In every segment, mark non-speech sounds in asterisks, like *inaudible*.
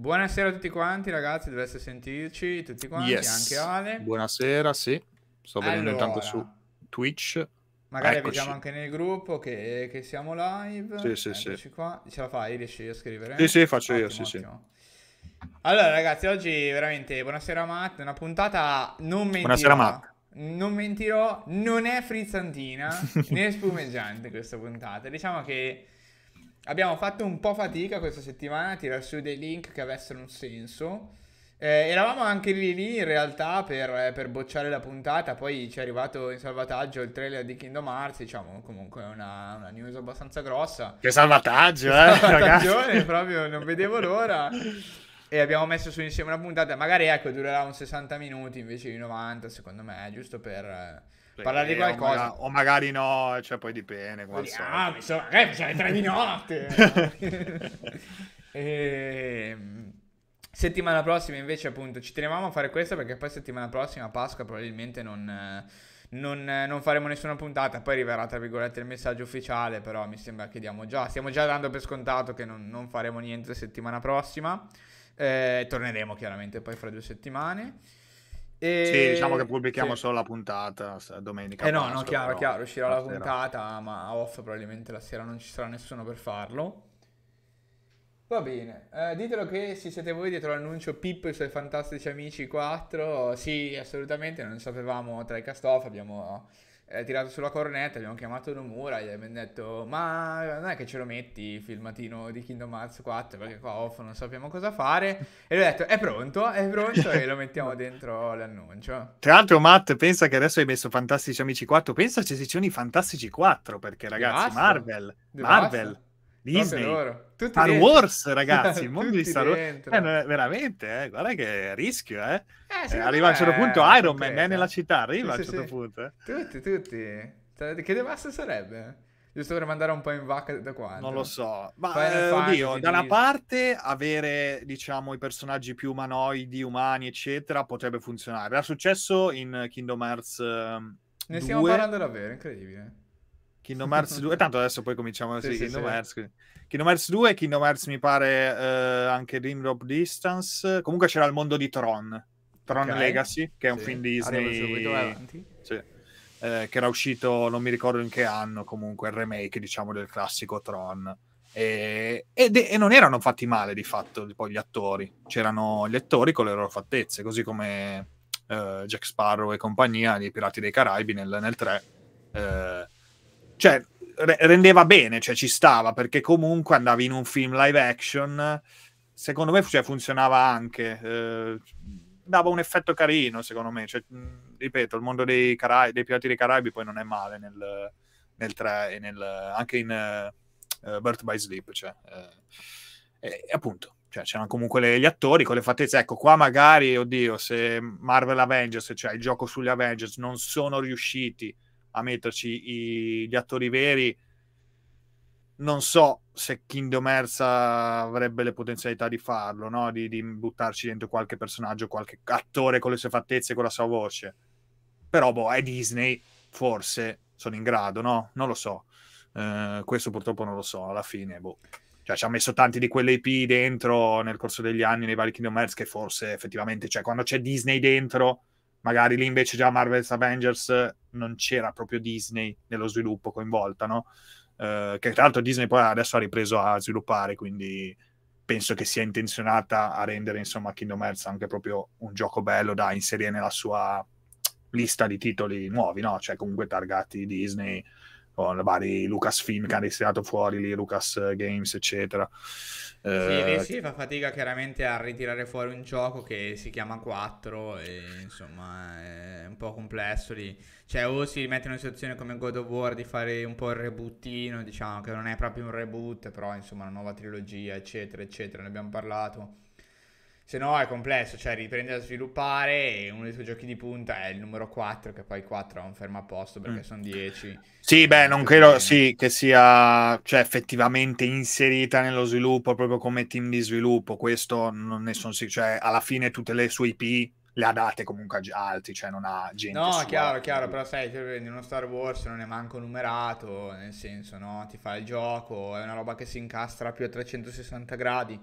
Buonasera a tutti quanti, ragazzi. Dovreste sentirci tutti quanti, yes. anche Ale. Buonasera, sì. Sto vedendo allora, intanto su Twitch. Magari Eccoci. vediamo anche nel gruppo che, che siamo live. Sì, sì, Eccoci sì. Qua. Ce la fai? Riesci a scrivere? Sì, sì, faccio ottimo, io, sì, ottimo. sì. Allora, ragazzi, oggi veramente buonasera Matt, una puntata non mentirò. Buonasera Matt. Non mentirò, non è frizzantina *laughs* né spumeggiante questa puntata. Diciamo che Abbiamo fatto un po' fatica questa settimana a tirare su dei link che avessero un senso. Eh, eravamo anche lì lì in realtà per, eh, per, bocciare la puntata, poi ci è arrivato in salvataggio il trailer di Kingdom Hearts, diciamo comunque una, una news abbastanza grossa. Che salvataggio, eh! Salvataggio, eh, proprio non vedevo l'ora. e abbiamo messo su insieme una puntata, magari ecco durerà un 60 minuti invece di 90 secondo me, giusto per... Eh Parlare di qualcosa. O, magari no, cioè poi dipende. Ah, mi so, eh, magari sono le tre di notte. *laughs* e... Ehm, settimana prossima invece appunto ci tenevamo a fare questo perché poi settimana prossima a Pasqua probabilmente non... Non, non, faremo nessuna puntata. Poi arriverà, tra virgolette, il messaggio ufficiale. Però mi sembra che diamo già. Stiamo già dando per scontato che non, non faremo niente settimana prossima. Eh, torneremo chiaramente poi fra due settimane. E... Sì, diciamo che pubblichiamo sì. solo la puntata domenica. Eh no, Pasqua, no, chiaro, però, chiaro, uscirà la puntata, ma off probabilmente la sera non ci sarà nessuno per farlo. Va bene, eh, ditelo che se siete voi dietro l'annuncio Pippo e i suoi fantastici amici 4, sì, assolutamente, non sapevamo tra i cast-off, abbiamo ha tirato sulla cornetta, abbiamo chiamato Nomura, gli abbiamo detto ma non è che ce lo metti il filmatino di Kingdom Hearts 4 perché qua off oh, non sappiamo cosa fare e lui ha detto è pronto, è pronto e lo mettiamo *laughs* dentro l'annuncio. Tra l'altro Matt, pensa che adesso hai messo Fantastici Amici 4, pensa ci sono i Fantastici 4 perché ragazzi Marvel, Marvel, Disney, tutti Star dentro. Wars, ragazzi, *laughs* il mondo di Star Wars. Eh, veramente, eh, guarda che rischio, eh. eh, eh arriva a un certo punto Iron Man, è eh, nella città, arriva sì, a un certo sì. punto. Eh. Tutti, tutti. Cioè, che devasto sarebbe? Giusto per mandare un po' in vacca da qua. Non lo so. Ma eh, oddio, da una parte avere, diciamo, i personaggi più umanoidi, umani, eccetera, potrebbe funzionare. Era successo in Kingdom Hearts uh, Ne 2. stiamo parlando davvero, incredibile. Kingdom Hearts 2, tanto adesso poi cominciamo sì, sì, Kingdom sì. Hearts. Quindi. Kingdom Hearts 2 Kingdom Hearts mi pare eh, anche Drop Distance. Comunque c'era il mondo di Tron, Tron okay. Legacy, che è un film Disney. Sì. Eh, che era uscito non mi ricordo in che anno comunque il remake diciamo del classico Tron e, e, de- e, non erano fatti male di fatto poi gli attori c'erano gli attori con le loro fattezze così come eh, Jack Sparrow e compagnia dei Pirati dei Caraibi nel, nel 3 eh, cioè, re- rendeva bene, cioè ci stava, perché comunque andavi in un film live action, secondo me cioè, funzionava anche, eh, dava un effetto carino, secondo me. Cioè, ripeto, il mondo dei, Cara- dei Pirati dei Caraibi poi non è male nel, nel 3 e nel, anche in uh, Birth by Sleep, cioè, eh, e appunto cioè c'erano comunque le, gli attori con le fattezze. Ecco, qua magari, oddio, se Marvel Avengers, cioè il gioco sugli Avengers, non sono riusciti a metterci i, gli attori veri. Non so se Kingdom Hearts avrebbe le potenzialità di farlo, no? di, di, buttarci dentro qualche personaggio, qualche attore con le sue fattezze, con la sua voce. Però, boh, è Disney, forse sono in grado, no? Non lo so. Uh, questo purtroppo non lo so, alla fine, boh. Cioè, ci ha messo tanti di quelle IP dentro nel corso degli anni nei vari Kingdom Hearts che forse effettivamente, cioè, quando c'è Disney dentro magari lì invece già Marvel's Avengers eh, non c'era proprio Disney nello sviluppo coinvolta, no? Eh, che tra l'altro Disney poi adesso ha ripreso a sviluppare, quindi penso che sia intenzionata a rendere insomma Kingdom Hearts anche proprio un gioco bello da inserire nella sua lista di titoli nuovi, no? Cioè comunque targati Disney con vari Lucasfilm che hanno tirato fuori lì, Lucas eh, Games, eccetera. Eh, sì, sì, fa fatica chiaramente a ritirare fuori un gioco che si chiama 4 e insomma è un po' complesso lì. Cioè o si mette in una situazione come God of War di fare un po' il rebootino, diciamo che non è proprio un reboot, però insomma una nuova trilogia, eccetera, eccetera, ne abbiamo parlato se no è complesso, cioè riprende a sviluppare e uno dei suoi giochi di punta è il numero 4, che poi 4 è un fermo a posto perché mm. sono 10. Sì, beh, non credo sì, che sia cioè, effettivamente inserita nello sviluppo proprio come team di sviluppo, questo non ne sono sicuro, cioè alla fine tutte le sue IP le ha date comunque a altri, cioè non ha gente. No, sua, chiaro, chiaro, però sai, se cioè, prendi uno Star Wars non è manco numerato, nel senso, no, ti fa il gioco, è una roba che si incastra più a 360 gradi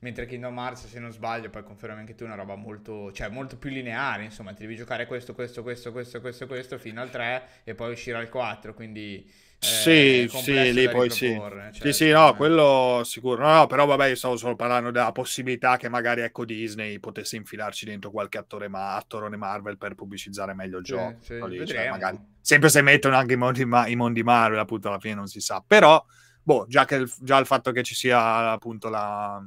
mentre Kingdom Hearts se non sbaglio poi confermi anche tu è una roba molto cioè molto più lineare insomma ti devi giocare questo questo questo questo questo questo fino al 3 e poi uscire al 4 quindi eh, sì, sì, lì poi sì. Cioè, sì, sì, no, quello sicuro. No, no, però vabbè, io stavo solo parlando della possibilità che magari ecco Disney potesse infilarci dentro qualche attore ma- attorone Marvel per pubblicizzare meglio il sì, gioco. Sì, lì, cioè, magari... Sempre se mettono anche i mondi, ma- i mondi, Marvel, appunto, alla fine non si sa. Però, boh, già, che il, già il fatto che ci sia appunto la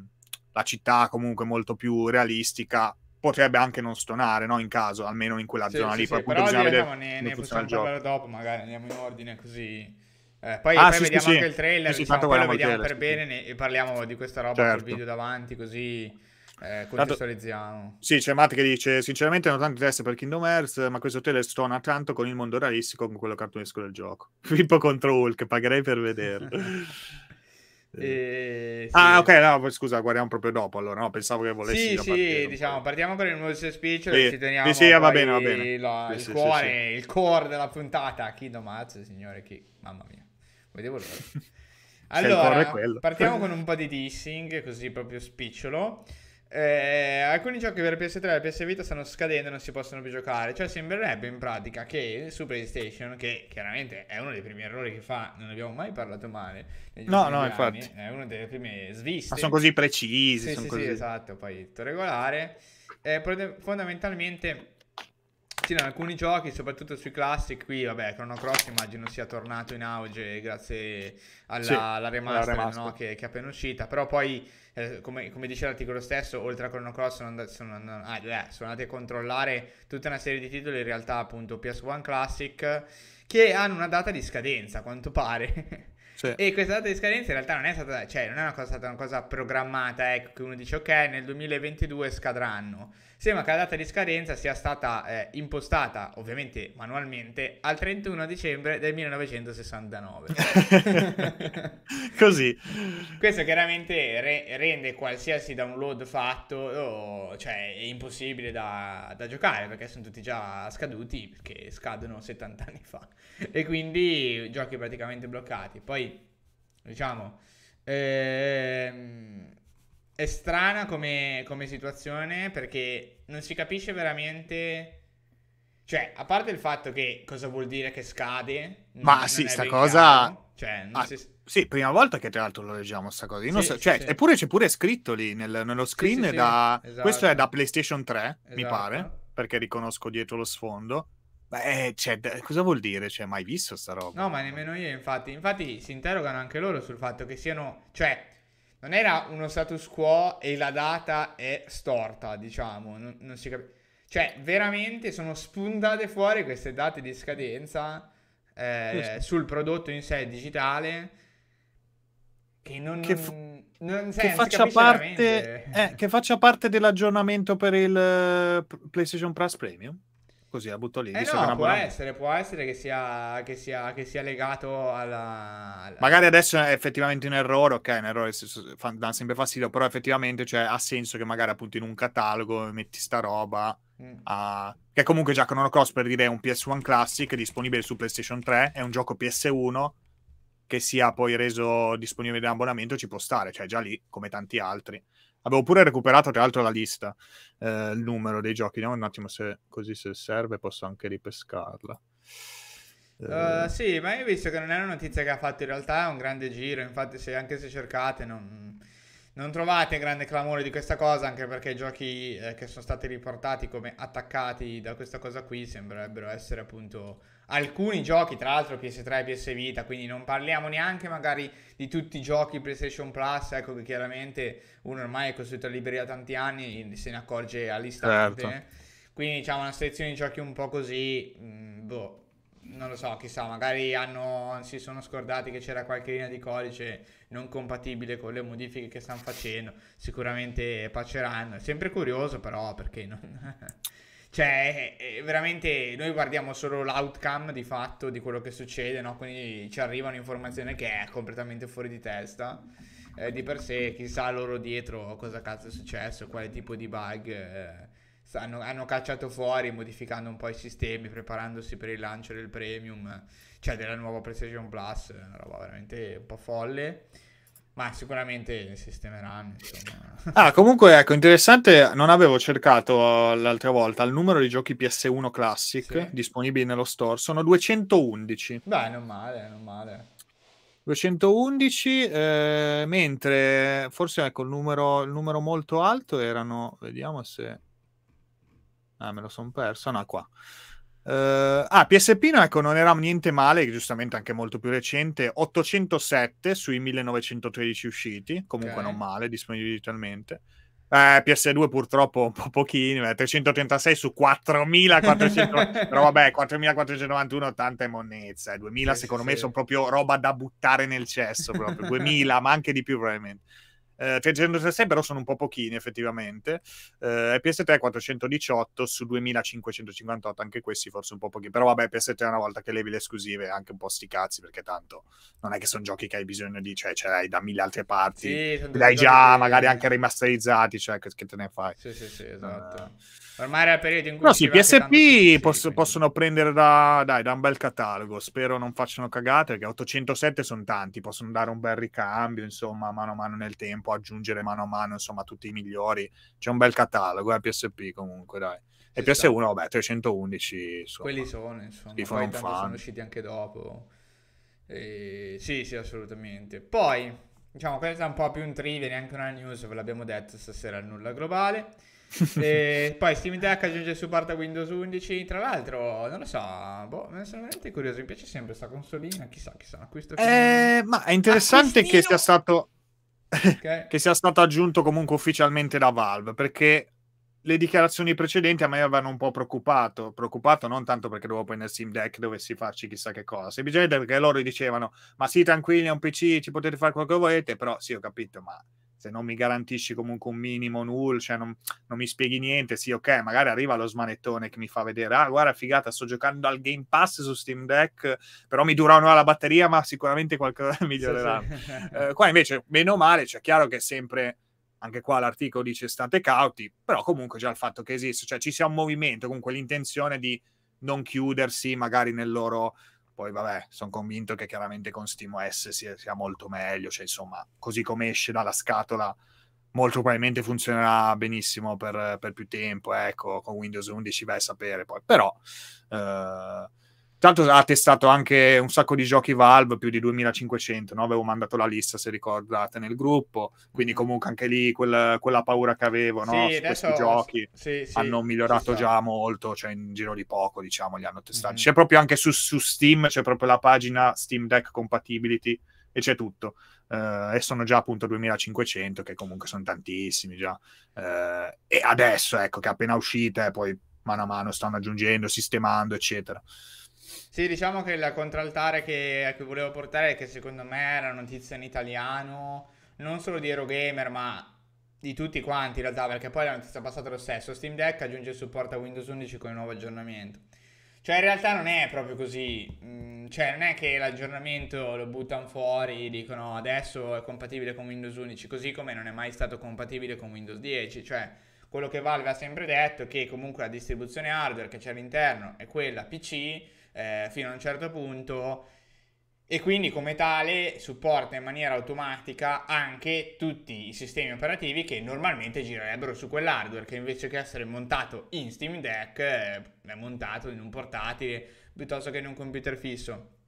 la città comunque molto più realistica potrebbe anche non stonare, no? In caso, almeno in quella sì, zona sì, lì. Sì, poi però bisogna vedere ne, ne possiamo parlare dopo, magari andiamo in ordine così. Eh, poi, ah, poi sì, vediamo anche il trailer, sì, diciamo, lo vediamo trailer, per bene ne, e parliamo di questa roba certo. video davanti, così... Eh, contestualizziamo. Tanto, sì, c'è Matt che dice: Sinceramente, non ho tanto interesse per Kingdom Hearts, ma questo trailer stona tanto con il mondo realistico con quello cartunesco del gioco. *laughs* Filippo contro Hulk, pagherei per vederlo. *laughs* Eh, sì. Ah, ok, no, scusa, guardiamo proprio dopo. Allora, no, pensavo che volessi. Sì, sì, partire, diciamo, poi. partiamo per il nuovo Speech. Sì. Ci teniamo sì, sì, va bene, va bene. Lo, sì, il, sì, cuore, il core della puntata. Kingdom Hearts, signore, Chi... mamma mia, vedevo l'ora. *laughs* allora, partiamo *laughs* con un po' di dissing, così proprio spicciolo. Eh, alcuni giochi per PS3 e PS Vita stanno scadendo e non si possono più giocare. Cioè, sembrerebbe in pratica che su PlayStation, che chiaramente è uno dei primi errori che fa, non abbiamo mai parlato male. No, no, anni, infatti. È uno delle prime sviste. Ma sono così precisi. Sì, sono sì, così. sì, esatto. Poi tutto regolare. Eh, fondamentalmente tirano alcuni giochi, soprattutto sui classic. Qui, vabbè, Chrono Cross immagino sia tornato in auge grazie alla, sì, alla remaster, alla remaster. No, che, che è appena uscita. Però poi eh, come, come, dice l'articolo stesso, oltre a Chrono Cross sono, and- sono, and- ah, bleh, sono andati a controllare tutta una serie di titoli, in realtà appunto PS1 Classic, che hanno una data di scadenza, a quanto pare. *laughs* Sì. E questa data di scadenza in realtà non è stata, cioè, non è una cosa, stata una cosa programmata, ecco, che uno dice ok, nel 2022 scadranno sembra che la data di scadenza sia stata eh, impostata, ovviamente manualmente, al 31 dicembre del 1969. *laughs* Così. Questo chiaramente re- rende qualsiasi download fatto, oh, cioè, impossibile da, da giocare, perché sono tutti già scaduti, perché scadono 70 anni fa. E quindi giochi praticamente bloccati. Poi, diciamo... Ehm è strana come, come situazione perché non si capisce veramente... Cioè, a parte il fatto che cosa vuol dire che scade... Ma non, sì, cioè, non sta cosa... Cioè, ah, si... Sì, prima volta che tra l'altro lo leggiamo sta cosa. Sì, so, sì, cioè, sì. Eppure c'è pure scritto lì nel, nello screen da... Esatto. Questo è esatto. da PlayStation 3, esatto. mi pare, perché riconosco dietro lo sfondo. Beh, cioè, cosa vuol dire? Cioè, mai visto sta roba? No, ma nemmeno io, infatti. Infatti si interrogano anche loro sul fatto che siano... Cioè, non era uno status quo e la data è storta, diciamo, non, non si capisce. Cioè, veramente sono spuntate fuori queste date di scadenza eh, sul prodotto in sé digitale che non... Che f- non, sai, che, faccia parte, eh, che faccia parte dell'aggiornamento per il eh, PlayStation Plus Premium. Così la butto lì. Eh no, può essere, può essere che sia, che sia, che sia legato alla, alla, Magari adesso è effettivamente un errore, ok, un errore fa, dà sempre fastidio, però effettivamente cioè, ha senso che magari appunto in un catalogo metti sta roba mm. Che comunque già Chrono Cross per dire è un PS1 Classic disponibile su PlayStation 3, è un gioco PS1 che sia poi reso disponibile in abbonamento ci può stare, cioè già lì come tanti altri. Avevo pure recuperato tra l'altro la lista, eh, il numero dei giochi. Vediamo un attimo se così se serve posso anche ripescarla. Uh, sì, ma io ho visto che non è una notizia che ha fatto in realtà un grande giro, infatti se, anche se cercate non, non, trovate grande clamore di questa cosa, anche perché i giochi eh, che sono stati riportati come attaccati da questa cosa qui sembrerebbero essere appunto alcuni giochi, tra l'altro PS3 e PS Vita, quindi non parliamo neanche magari di tutti i giochi PlayStation Plus, ecco che chiaramente uno ormai è costruito a liberi da tanti anni, e se ne accorge all'istante. Certo. Quindi diciamo una selezione di giochi un po' così, mh, mm, boh, non lo so, chissà, magari hanno, si sono scordati che c'era qualche linea di codice non compatibile con le modifiche che stanno facendo. Sicuramente paceranno, È sempre curioso, però, perché non. *laughs* Cioè, eh, eh, veramente noi guardiamo solo l'outcome di fatto di quello che succede, no? Quindi ci arriva un'informazione che è completamente fuori di testa. Eh, di per sé, chissà loro dietro cosa cazzo è successo, quale tipo di bug eh, stanno, hanno cacciato fuori, modificando un po' i sistemi, preparandosi per il lancio del premium, cioè della nuova PlayStation Plus, una roba veramente un po' folle. Ma sicuramente sistemeranno. Insomma. Ah, comunque, ecco, interessante, non avevo cercato uh, l'altra volta il numero di giochi PS1 Classic sì. disponibili nello store, sono 211. Beh, non male, non male. 211, eh, mentre forse ecco il numero, il numero molto alto erano, vediamo se... Ah, me lo sono perso, no, qua. Uh, ah, PSP no, ecco, non era niente male, giustamente anche molto più recente, 807 sui 1913 usciti, comunque okay. non male, disponibili digitalmente. Eh, PS2 purtroppo un po' pochini, eh, 336 su 4400, *laughs* però vabbè, 4491 tanta è monnezza, 2000 sì, secondo sì. me sono proprio roba da buttare nel cesso, proprio 2000, ma anche di più probabilmente eh, però sono un po' pochini effettivamente, eh, PS3 418 su 2558, anche questi forse un po' pochini, però vabbè PS3 una volta che levi le esclusive anche un po' sti cazzi perché tanto non è che sono giochi che hai bisogno di, cioè ce l'hai da mille altre parti, sì, li hai già che... magari anche rimasterizzati, cioè che, che, te ne fai. Sì, sì, sì, eh. esatto. Uh... Ormai era il periodo in cui... No, sì, PSP posso, quindi... possono prendere da, dai, da un bel catalogo, spero non facciano cagate perché 807 sono tanti, possono dare un bel ricambio, insomma, mano a mano nel tempo po' aggiungere mano a mano, insomma, tutti i migliori. C'è un bel catalogo, eh, PSP comunque, dai. E PS1, vabbè, 311. Insomma, Quelli sono, insomma, poi tanto fan. sono usciti anche dopo. E... Sì, sì, assolutamente. Poi, diciamo, questa è un po' più un trivia, neanche una news, ve l'abbiamo detto stasera, nulla globale. *laughs* e poi Steam Deck aggiunge supporto a Windows 11. Tra l'altro, non lo so, boh, sono veramente curioso. Mi piace sempre questa consolina. Chissà, chissà. Acquisto eh, ma è interessante Acquistino. che sia stato okay. *laughs* che sia stato aggiunto comunque ufficialmente da Valve, perché le dichiarazioni precedenti a me avevano un po' preoccupato, preoccupato non tanto perché dovevo prendere il Steam Deck dovessi farci chissà che cosa, semplicemente perché loro dicevano ma sì tranquilli è un PC, ci potete fare quello che volete, però sì ho capito ma se non mi garantisci comunque un minimo nulla, cioè non, non, mi spieghi niente, sì, ok, magari arriva lo smanettone che mi fa vedere, ah, guarda, figata, sto giocando al Game Pass su Steam Deck, però mi dura un'ora la batteria, ma sicuramente qualcosa migliorerà. *laughs* Sì, sì. *laughs* Eh, qua invece, meno male, cioè, chiaro che è sempre anche qua l'articolo dice state cauti, però comunque già il fatto che esiste, cioè ci sia un movimento, comunque l'intenzione di non chiudersi magari nel loro poi vabbè, sono convinto che chiaramente con SteamOS sia, sia molto meglio, cioè insomma, così come esce dalla scatola, molto probabilmente funzionerà benissimo per, per più tempo, ecco, con Windows 11 vai a sapere poi. Però... Eh, Tanto ha testato anche un sacco di giochi Valve, più di 2500, no? avevo mandato la lista se ricordate nel gruppo, quindi mhm. comunque anche lì quel, quella paura che avevo no? sì, su questi so, giochi sì, sì, hanno migliorato già molto, cioè in giro di poco diciamo li hanno testati. Mm-hmm. C'è proprio anche su, su, Steam, c'è proprio la pagina Steam Deck Compatibility e c'è tutto. Uh, e sono già appunto 2500 che comunque sono tantissimi già. Uh, e adesso ecco che appena uscite poi mano a mano stanno aggiungendo, sistemando eccetera. Sì, diciamo che la contraltare che, a cui volevo portare è che secondo me la notizia in italiano, non solo di Eurogamer, ma di tutti quanti in realtà, perché poi la notizia è passata lo stesso. Steam Deck aggiunge supporto a Windows 11 con il nuovo aggiornamento. Cioè, in realtà non è proprio così. Mm, cioè, non è che l'aggiornamento lo buttano fuori, e dicono adesso è compatibile con Windows 11, così come non è mai stato compatibile con Windows 10. Cioè, quello che Valve ha sempre detto è che comunque la distribuzione hardware che c'è all'interno è quella PC eh, fino a un certo punto e quindi come tale supporta in maniera automatica anche tutti i sistemi operativi che normalmente girerebbero su quell'hardware che invece che essere montato in Steam Deck eh, è montato in un portatile piuttosto che in un computer fisso.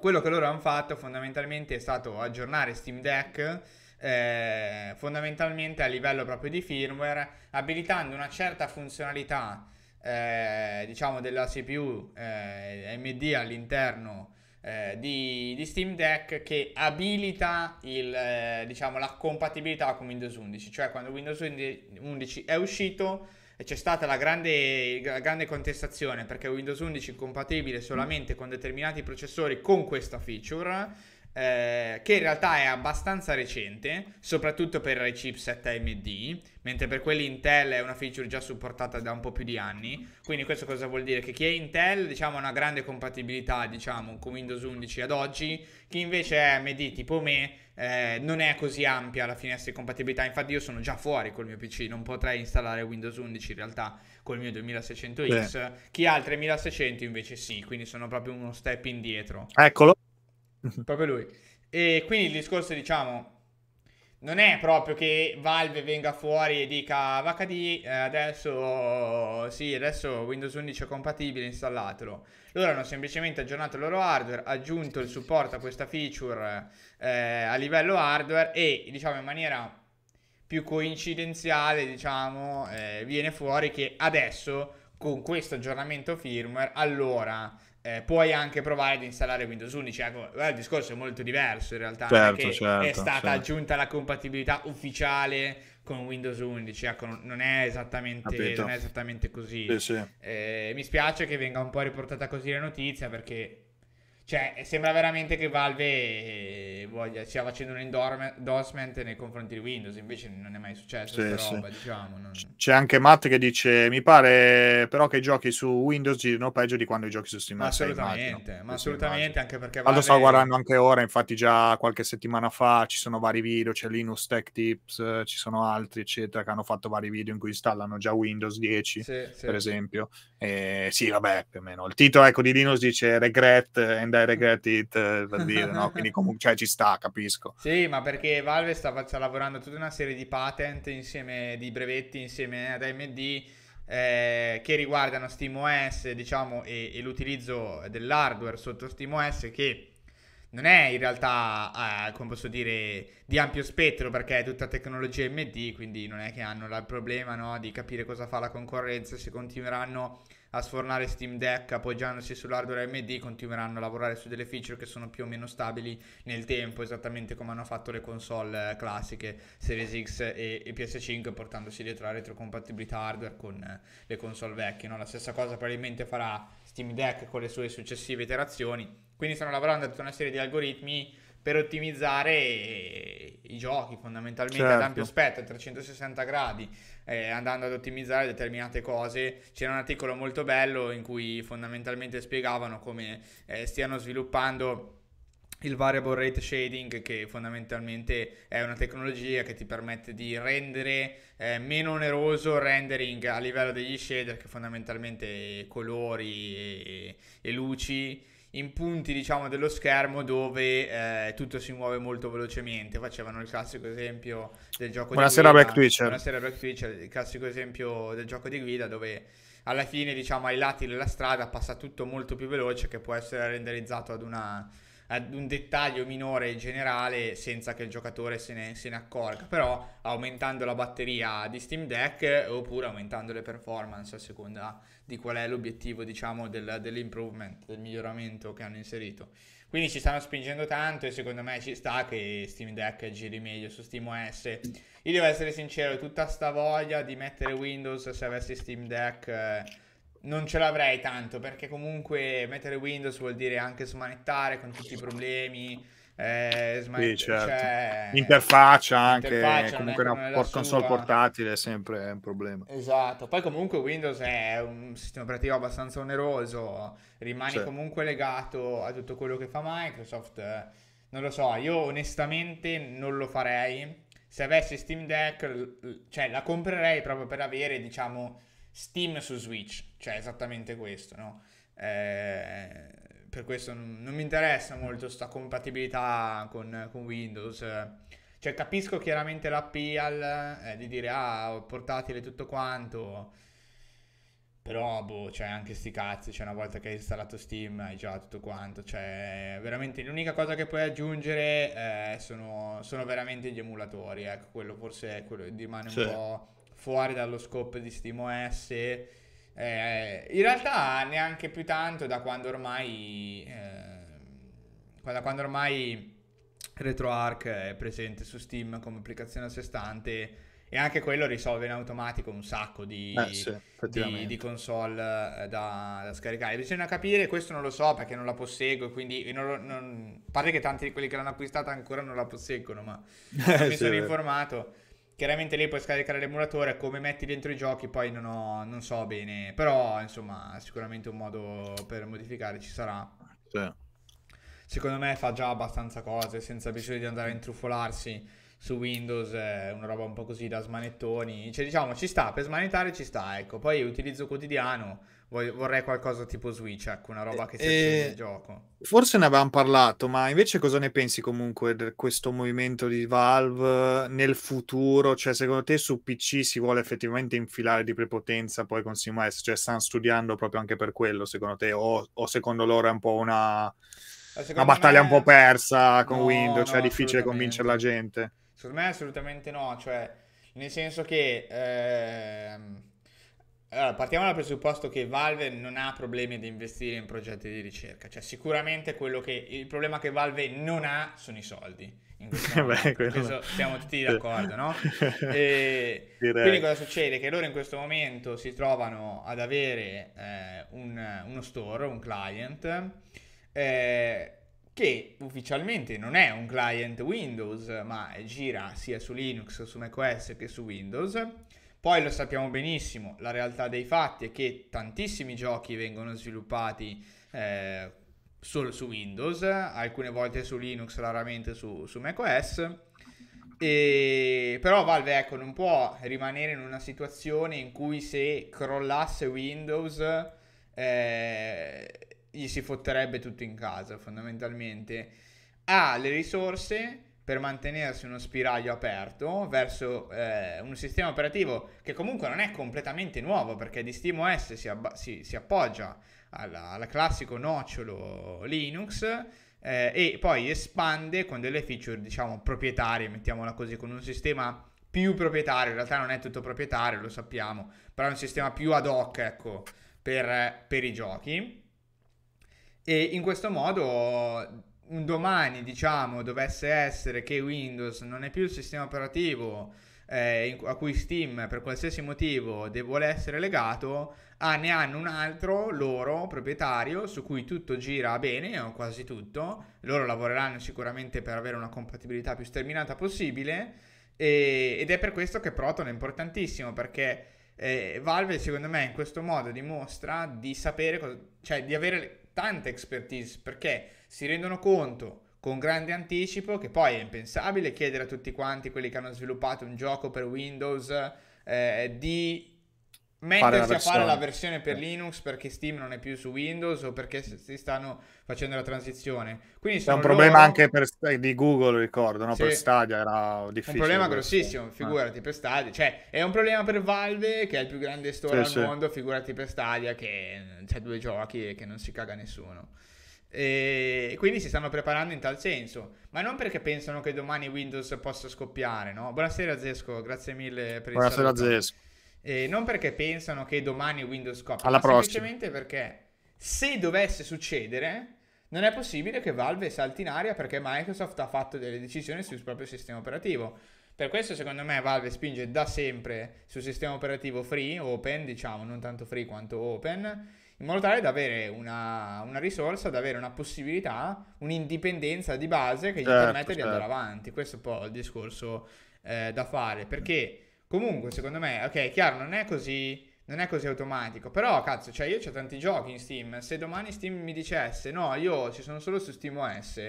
Quello che loro hanno fatto fondamentalmente è stato aggiornare Steam Deck eh, fondamentalmente a livello proprio di firmware, abilitando una certa funzionalità eh, diciamo della CPU eh, AMD all'interno eh, di, di, Steam Deck che abilita il, eh, diciamo, la compatibilità con Windows 11, cioè quando Windows 11 è uscito c'è stata la grande, la grande contestazione perché Windows 11 è compatibile solamente con determinati processori con questa feature eh, che in realtà è abbastanza recente, soprattutto per i chipset AMD, mentre per quelli Intel è una feature già supportata da un po' più di anni. Quindi questo cosa vuol dire? Che chi è Intel, diciamo, ha una grande compatibilità, diciamo, con Windows 11 ad oggi, chi invece è AMD tipo me eh, non è così ampia la finestra di compatibilità, infatti io sono già fuori col mio PC, non potrei installare Windows 11 in realtà col mio 2600X, Beh. chi ha il 3600 invece sì, quindi sono proprio uno step indietro. Eccolo. Mhm. proprio lui. E quindi il discorso, diciamo, non è proprio che Valve venga fuori e dica vacca eh, adesso sì, adesso Windows 11 è compatibile, installatelo. Loro hanno semplicemente aggiornato il loro hardware, aggiunto il supporto a questa feature eh, a livello hardware e diciamo in maniera più coincidenziale, diciamo, eh, viene fuori che adesso con questo aggiornamento firmware allora eh, puoi anche provare ad installare Windows 11. Ecco, il discorso è molto diverso in realtà. Certo, certo, è stata certo. aggiunta la compatibilità ufficiale con Windows 11. Ecco, non è esattamente, non è esattamente così. Sì, sì. Eh, mi spiace che venga un po' riportata così la notizia perché cioè, sembra veramente che Valve eh, voglia, stia facendo un endorsement nei confronti di Windows, invece non è mai successo sì, sì. Roba, diciamo, non... C'è anche Matt che dice, mi pare però che i giochi su Windows girino peggio di quando i giochi su Steam. Ma assolutamente, ma assolutamente, anche perché... Valve... Lo sto guardando anche ora, infatti già qualche settimana fa ci sono vari video, c'è Linux Tech Tips, ci sono altri, eccetera, che hanno fatto vari video in cui installano già Windows 10, sì, per esempio. E, sì, vabbè, più o meno. Il titolo, ecco, di Linux dice Regret and Regret It, per eh, dire, no? Quindi comunque cioè, ci sta, capisco. Sì, ma perché Valve sta, sta lavorando tutta una serie di patent insieme, di brevetti insieme ad AMD eh, che riguardano SteamOS, diciamo, e, e, l'utilizzo dell'hardware sotto SteamOS che non è in realtà, eh, come posso dire, di ampio spettro perché è tutta tecnologia MD, quindi non è che hanno il problema no, di capire cosa fa la concorrenza, se continueranno a sfornare Steam Deck appoggiandosi sull'hardware AMD continueranno a lavorare su delle feature che sono più o meno stabili nel tempo esattamente come hanno fatto le console eh, classiche Series X e, e PS5 portandosi dietro la retrocompatibilità hardware con eh, le console vecchie no? la stessa cosa probabilmente farà Steam Deck con le sue successive iterazioni quindi stanno lavorando a tutta una serie di algoritmi per ottimizzare eh, i giochi fondamentalmente certo. ad ampio certo. spettro, 360 gradi, eh, andando ad ottimizzare determinate cose. C'era un articolo molto bello in cui fondamentalmente spiegavano come eh, stiano sviluppando il variable rate shading che fondamentalmente è una tecnologia che ti permette di rendere eh, meno oneroso il rendering a livello degli shader che fondamentalmente colori e, e luci in punti diciamo dello schermo dove eh, tutto si muove molto velocemente facevano il classico esempio del gioco buonasera di guida Black buonasera Black Twitch il classico esempio del gioco di guida dove alla fine diciamo ai lati della strada passa tutto molto più veloce che può essere renderizzato ad una ad un dettaglio minore generale senza che il giocatore se ne, se ne accorga, però aumentando la batteria di Steam Deck oppure aumentando le performance a seconda di qual è l'obiettivo diciamo del, dell'improvement, del miglioramento che hanno inserito. Quindi ci stanno spingendo tanto e secondo me ci sta che Steam Deck giri meglio su Steam OS. Io devo essere sincero, tutta sta voglia di mettere Windows se avessi Steam Deck... Eh, non ce l'avrei tanto perché comunque mettere Windows vuol dire anche smanettare con tutti i problemi. Eh, sman- sì, certo. cioè, interfaccia anche interfaccia, comunque una port- console portatile è sempre un problema esatto poi comunque Windows è un sistema operativo abbastanza oneroso rimani sì. comunque legato a tutto quello che fa Microsoft non lo so io onestamente non lo farei se avessi Steam Deck cioè la comprerei proprio per avere diciamo Steam su Switch, cioè esattamente questo, no? Eh, per questo non, non, mi interessa molto sta compatibilità con, con Windows. Cioè, capisco chiaramente l'appeal eh, di dire ah, ho portatile tutto quanto. Però, boh, cioè, anche sti cazzi, cioè, una volta che hai installato Steam hai già tutto quanto, cioè, veramente l'unica cosa che puoi aggiungere eh, sono, sono, veramente gli emulatori, ecco, quello forse quello rimane un sì. po' fuori dallo scope di SteamOS. Eh, in realtà neanche più tanto da quando ormai... Eh, da quando ormai RetroArch è presente su Steam come applicazione a sé stante e anche quello risolve in automatico un sacco di, eh sì, di, di console eh, da, da, scaricare. Bisogna capire, questo non lo so perché non la posseggo, quindi non, non, pare che tanti di quelli che l'hanno acquistata ancora non la posseggono, ma eh, *laughs* mi sì, sono informato. Chiaramente lei può scaricare l'emulatore, come metti dentro i giochi poi non, ho, non so bene, però insomma sicuramente un modo per modificare ci sarà. Sì. Secondo me fa già abbastanza cose senza bisogno di andare a intrufolarsi su Windows, eh, una roba un po' così da smanettoni. Cioè diciamo ci sta, per smanettare ci sta, ecco. Poi utilizzo quotidiano, vorrei qualcosa tipo Switch, ecco, una roba che si eh, accende eh, il gioco. Forse ne avevamo parlato, ma invece cosa ne pensi comunque di questo movimento di Valve eh, nel futuro? Cioè, secondo te su PC si vuole effettivamente infilare di prepotenza poi con SimOS? Cioè, stanno studiando proprio anche per quello, secondo te? O, o secondo loro è un po' una, eh, una battaglia me... un po' persa con no, Windows, cioè no, è difficile convincere la gente? Secondo me assolutamente no, cioè, nel senso che... Ehm allora, partiamo dal presupposto che Valve non ha problemi di investire in progetti di ricerca, cioè sicuramente che, il problema che Valve non ha sono i soldi. In *laughs* Beh, quello... *laughs* siamo tutti d'accordo, no? *laughs* E quindi cosa succede? Che loro in questo momento si trovano ad avere eh, un, uno store, un client, eh, che ufficialmente non è un client Windows, ma gira sia su Linux, su macOS che su Windows poi lo sappiamo benissimo, la realtà dei fatti è che tantissimi giochi vengono sviluppati eh, solo su Windows, alcune volte su Linux, raramente su, su macOS. E... Però Valve ecco, non può rimanere in una situazione in cui se crollasse Windows eh, gli si fotterebbe tutto in casa fondamentalmente. Ha le risorse, per mantenersi uno spiraglio aperto verso eh, un sistema operativo che comunque non è completamente nuovo perché di SteamOS si, abba- si, si appoggia alla, alla, classico nocciolo Linux eh, e poi espande con delle feature diciamo proprietarie, mettiamola così, con un sistema più proprietario, in realtà non è tutto proprietario, lo sappiamo, però è un sistema più ad hoc ecco, per, per i giochi. E in questo modo un domani, diciamo, dovesse essere che Windows non è più il sistema operativo eh, a cui Steam per qualsiasi motivo de- vuole essere legato, ah, ne hanno un altro loro proprietario su cui tutto gira bene, o quasi tutto. Loro lavoreranno sicuramente per avere una compatibilità più sterminata possibile. E, ed è per questo che Proton è importantissimo perché eh, Valve, secondo me, in questo modo dimostra di sapere, cosa, cioè di avere tante expertise perché si rendono conto con grande anticipo che poi è impensabile chiedere a tutti quanti quelli che hanno sviluppato un gioco per Windows eh, di mettersi a fare la versione per eh. Linux perché Steam non è più su Windows o perché si stanno facendo la transizione. Quindi è un problema loro... anche per, di Google, ricordo, no? sì. per Stadia era difficile. Un problema grossissimo, eh. figurati eh. per Stadia. Cioè, è un problema per Valve che è il più grande store sì, al sì. mondo, figurati per Stadia che c'è cioè, due giochi e che non si caga nessuno. E quindi si stanno preparando in tal senso, ma non perché pensano che domani Windows possa scoppiare, no? Buonasera Zesco, grazie mille per Buonasera il Buonasera Zesco. E non perché pensano che domani Windows scoppia, ma prossima. semplicemente perché se dovesse succedere, non è possibile che Valve salti in aria perché Microsoft ha fatto delle decisioni sul proprio sistema operativo. Per questo secondo me Valve spinge da sempre sul sistema operativo free, open, diciamo, non tanto free quanto open in modo tale da avere una, una risorsa, da avere una possibilità, un'indipendenza di base che gli certo, permette certo. di andare certo. avanti. Questo è un po' il discorso eh, da fare, perché comunque secondo me, ok, chiaro, non è così non è così automatico. Però, cazzo, cioè io ho tanti giochi in Steam. Se domani Steam mi dicesse no, io ci sono solo su Steam OS.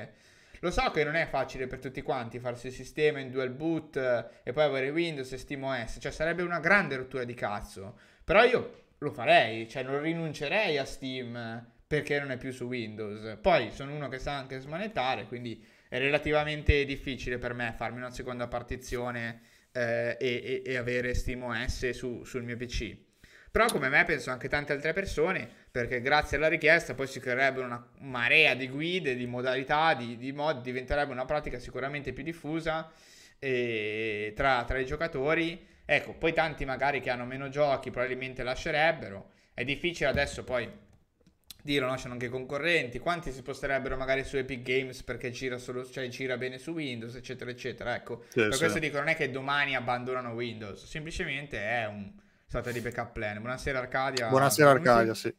Lo so che non è facile per tutti quanti farsi il sistema in dual boot eh, e poi avere Windows e Steam OS. cioè sarebbe una grande rottura di cazzo. Però io lo farei, cioè non rinuncerei a Steam perché non è più su Windows. Poi sono uno che sa anche smanettare, quindi è relativamente difficile per me farmi una seconda partizione eh, e, e, avere SteamOS su, sul mio PC. Però come me penso anche tante altre persone, perché grazie alla richiesta poi si creerebbe una marea di guide, di modalità, di, di mod, diventerebbe una pratica sicuramente più diffusa eh, tra, tra i giocatori Ecco, poi tanti magari che hanno meno giochi probabilmente lascerebbero. È difficile adesso poi dirlo, no? c'hanno anche concorrenti. Quanti si sposterebbero magari su Epic Games perché gira, solo, cioè, gira bene su Windows, eccetera, eccetera. Ecco, sì, per sì. questo dico, non è che domani abbandonano Windows, semplicemente è un stato di backup plan. Buonasera Arcadia. Buonasera Arcadia, sì.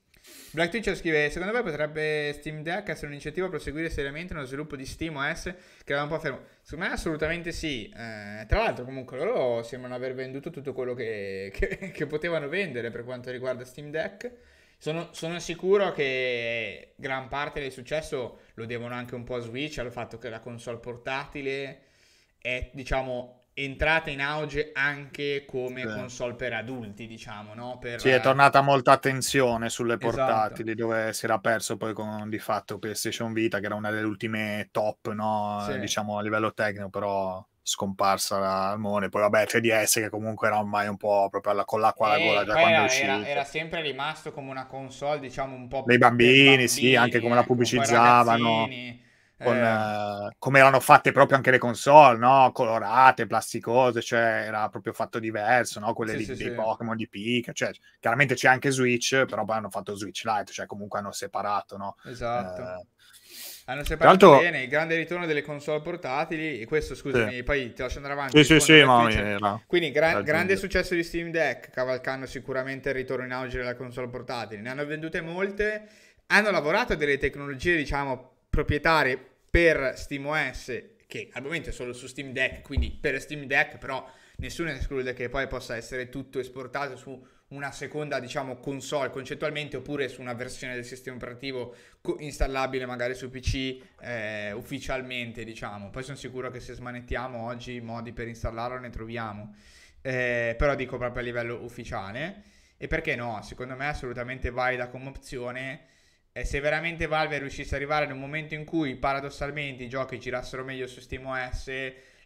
Black Teacher scrive: Secondo voi potrebbe Steam Deck essere un incentivo a proseguire seriamente nello sviluppo di Steam OS? Che era un po' fermo. Secondo me, assolutamente sì. Eh, tra l'altro, comunque, loro sembrano aver venduto tutto quello che, *laughs* che, che potevano vendere per quanto riguarda Steam Deck. Sono, sono, sicuro che gran parte del successo lo devono anche un po' a Switch, al fatto che la console portatile è, diciamo, entrata in auge anche come sì. console per adulti, diciamo, no? Per... Sì, è eh, tornata molta attenzione sulle esatto. portatili esatto. dove si era perso poi con di fatto PlayStation Vita, che era una delle ultime top, no? Sì. Diciamo a livello tecnico, però scomparsa la Mone, poi vabbè 3DS che comunque era ormai un po' proprio alla, con l'acqua alla eh, gola già quando uscì. Era, era, sempre rimasto come una console diciamo un po' dei bambini, bambini, sì, anche come eh, la pubblicizzavano. Come con, eh. uh, come erano fatte proprio anche le console, no? colorate, plasticose, cioè era proprio fatto diverso, no? quelle sì, di, sì, dei sì. Pokémon di Pika, cioè, chiaramente c'è anche Switch, però poi hanno fatto Switch Lite, cioè comunque hanno separato. No? Esatto. Uh, hanno separato bene il grande ritorno delle console portatili e questo scusami sì. poi ti lascio andare avanti sì, sì, no, no. quindi gran, grande successo di Steam Deck cavalcando sicuramente il ritorno in auge della console portatile ne hanno vendute molte hanno lavorato a delle tecnologie diciamo proprietarie per SteamOS, che al momento è solo su Steam Deck, quindi per Steam Deck, però nessuno esclude che poi possa essere tutto esportato su una seconda, diciamo, console concettualmente oppure su una versione del sistema operativo co- installabile magari su PC eh, ufficialmente, diciamo. Poi sono sicuro che se smanettiamo oggi modi per installarlo ne troviamo. Eh, però dico proprio a livello ufficiale e perché no, secondo me assolutamente valida come opzione e se veramente Valve riuscisse ad arrivare in un momento in cui paradossalmente i giochi girassero meglio su SteamOS,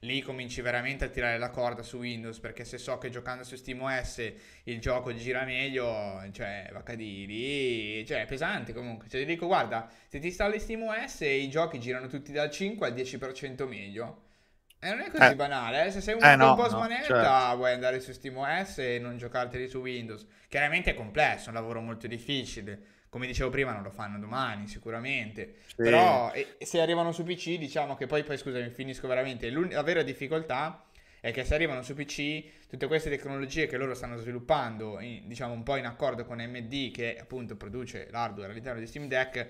lì cominci veramente a tirare la corda su Windows, perché se so che giocando su SteamOS il gioco gira meglio, cioè, vacca di lì, cioè, è pesante comunque. Cioè, ti dico, guarda, se ti installi SteamOS i giochi girano tutti dal 5 al 10% meglio. E non è così eh, banale, eh? se sei un, eh no, un po' smanetta no, certo. vuoi andare su SteamOS e non giocarteli su Windows. Chiaramente è complesso, è un lavoro molto difficile come dicevo prima, non lo fanno domani sicuramente. Sì. Però e, se arrivano su PC, diciamo che poi, poi scusami, finisco veramente. la vera difficoltà è che se arrivano su PC tutte queste tecnologie che loro stanno sviluppando, in, diciamo un po' in accordo con AMD che appunto produce l'hardware all'interno di Steam Deck,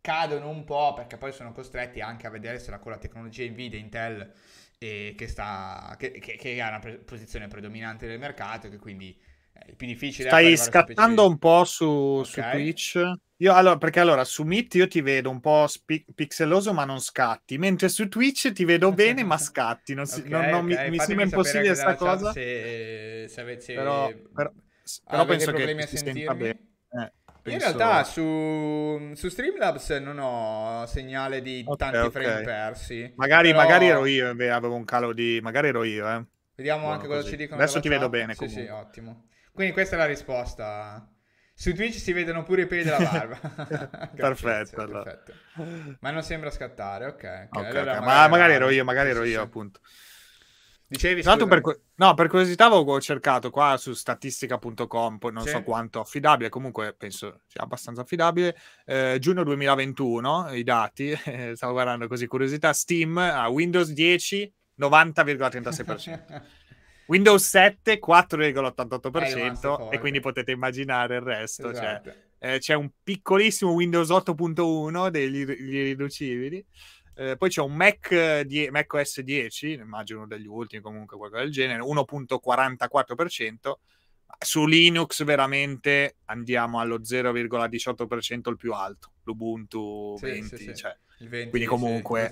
cadono un po' perché poi sono costretti anche a vedersela con la tecnologia Nvidia, Intel, eh, che, sta, che, che, che ha una pre- posizione predominante nel mercato e che quindi il più difficile eh, stai scattando un po' su, okay. su Twitch io, allora, perché allora su Meet io ti vedo un po' spic- pixeloso ma non scatti, mentre su Twitch ti vedo bene ma *laughs* scatti. Non si, okay, non, non okay. Mi, mi, sembra impossibile questa cosa. Se, se, avete, però, però, però penso che ti senta bene. Eh, penso... In realtà su, su, Streamlabs non ho segnale di okay, tanti frame persi. Magari, però... magari, ero io, eh, avevo un calo di... magari ero io, eh. Vediamo Buono anche cosa così. ci dicono. Adesso ti chat. vedo bene. Comunque. Sì, sì, ottimo. Quindi questa è la risposta. Su Twitch si vedono pure i peli della barba. *laughs* perfetto, allora. perfetto. Ma non sembra scattare, ok. okay, okay, allora okay. Magari... Ma magari ero io, magari ero sì, io, sì. appunto. Dicevi, Tanto per, no, per curiosità avevo cercato qua su statistica.com, non sì. so quanto affidabile, comunque penso sia abbastanza affidabile. Eh, giugno 2021, i dati, *laughs* stavo guardando così curiosità, Steam a Windows 10 90,36%. *laughs* Windows 7 4,88% eh, e quindi potete immaginare il resto. Cioè, esatto. Cioè, eh, c'è un piccolissimo Windows 8.1 degli irriducibili. Eh, poi c'è un Mac, eh, die- Mac OS 10, immagino degli ultimi comunque qualcosa del genere, 1.44%. Su Linux veramente andiamo allo 0,18% il più alto, l'Ubuntu 20, sì, sì, sì. Cioè, 20 quindi comunque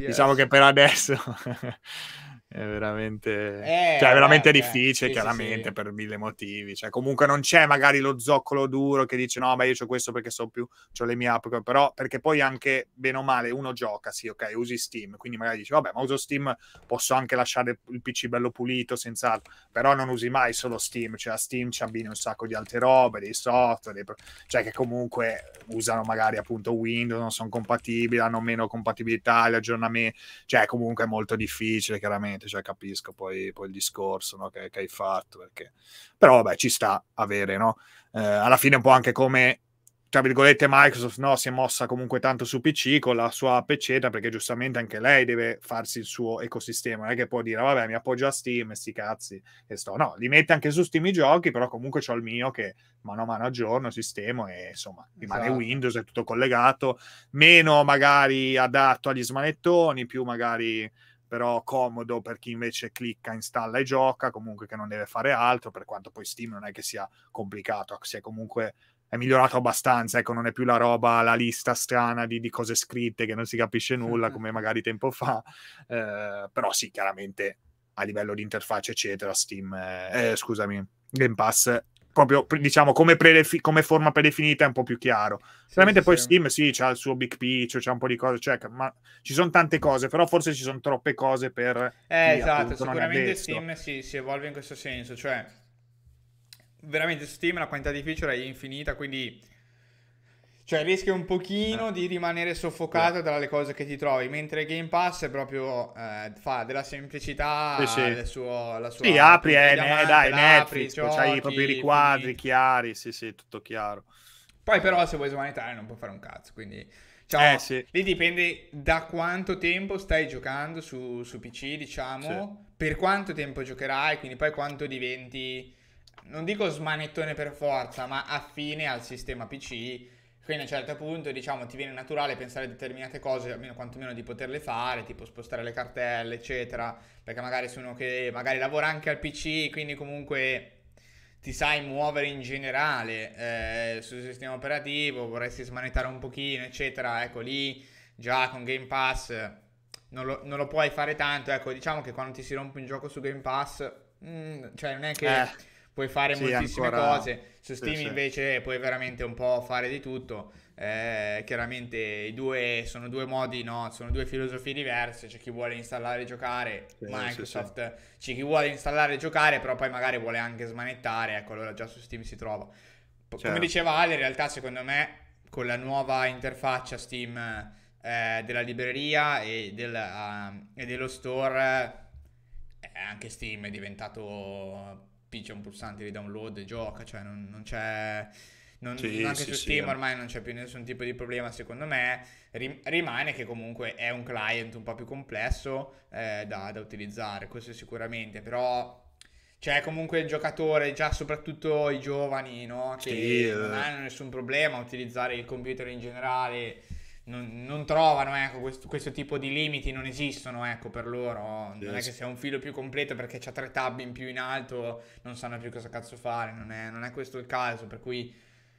diciamo che per adesso *laughs* è veramente, eh, cioè, è veramente eh, difficile, sì, chiaramente, sì. per mille motivi. Cioè, comunque non c'è magari lo zoccolo duro che dice no, ma io ho questo perché so più, ho le mie app, però perché poi anche, bene o male, uno gioca, sì, ok, usi Steam, quindi magari dici, vabbè, ma uso Steam, posso anche lasciare il PC bello pulito, senz'altro, però non usi mai solo Steam, cioè a Steam ci abbina un sacco di altre robe, dei software, dei... cioè che comunque usano magari appunto Windows, non sono compatibili, hanno meno compatibilità, gli aggiornamenti, cioè comunque è molto difficile, chiaramente assolutamente, cioè capisco poi, poi il discorso no, che, che, hai fatto, perché... però vabbè ci sta avere, no? Eh, alla fine un po' anche come, tra virgolette, Microsoft no, si è mossa comunque tanto su PC con la sua app eccetera, perché giustamente anche lei deve farsi il suo ecosistema, non è che può dire vabbè mi appoggio a Steam e sti cazzi e sto, no, li mette anche su Steam i giochi, però comunque ho il mio che mano a mano aggiorno, sistemo e insomma rimane esatto. Windows, è tutto collegato, meno magari adatto agli smanettoni, più magari però comodo per chi invece clicca, installa e gioca, comunque che non deve fare altro, per quanto poi Steam non è che sia complicato, si è comunque è migliorato abbastanza, ecco, non è più la roba, la lista strana di, di cose scritte che non si capisce nulla, come magari tempo fa, eh, però sì, chiaramente a livello di interfaccia, eccetera, Steam, eh, scusami, Game Pass proprio diciamo come, predefi- come forma predefinita è un po' più chiaro. Chiaramente sì, poi sì. Steam sì, c'ha il suo big picture, c'ha un po' di cose, cioè, ma ci sono tante cose, però forse ci sono troppe cose per... Eh, chi, esatto, sicuramente Steam si, si, evolve in questo senso, cioè veramente Steam la quantità di feature è infinita, quindi cioè rischi un pochino eh. di rimanere soffocato eh. dalle cose che ti trovi, mentre Game Pass è proprio eh, fa della semplicità sì, sì. Del suo, la sua... Sì, apri, eh, diamante, dai, Netflix, giochi, c'hai i propri riquadri quindi... chiari, sì sì, tutto chiaro. Poi però se vuoi smanettare non puoi fare un cazzo, quindi... Cioè, eh, sì. Lì dipende da quanto tempo stai giocando su, su PC, diciamo, sì. per quanto tempo giocherai, quindi poi quanto diventi... Non dico smanettone per forza, ma affine al sistema PC quindi a un certo punto, diciamo, ti viene naturale pensare a determinate cose, almeno quantomeno di poterle fare, tipo spostare le cartelle, eccetera, perché magari sono che magari lavora anche al PC, quindi comunque ti sai muovere in generale eh, sul sistema operativo, vorresti smanettare un pochino, eccetera, ecco lì già con Game Pass non lo, non lo, puoi fare tanto, ecco, diciamo che quando ti si rompe un gioco su Game Pass, mm, cioè non è che... Eh puoi fare sì, moltissime ancora... cose. Su Steam sì, invece puoi veramente un po' fare di tutto. Eh, chiaramente i due sono due modi, no? sono due filosofie diverse. C'è chi vuole installare e giocare, Microsoft, c'è chi vuole installare e giocare, però poi magari vuole anche smanettare. Ecco, allora già su Steam si trova. P- certo. Come diceva Ale, in realtà secondo me con la nuova interfaccia Steam eh, della libreria e, del, uh, e dello store, eh, anche Steam è diventato picchia un pulsante di download e gioca, cioè non, non c'è... Non, sì, anche sì, su Steam sì, ormai non c'è più nessun tipo di problema secondo me, rimane che comunque è un client un po' più complesso eh, da, da, utilizzare, questo sicuramente, però c'è comunque il giocatore, già soprattutto i giovani, no? che eh. non hanno nessun problema a utilizzare il computer in generale non, non trovano ecco, questo, questo, tipo di limiti, non esistono ecco, per loro. Non yes. è che sia un filo più completo perché c'ha tre tab in più in alto, non sanno più cosa cazzo fare, non è, non è questo il caso. Per cui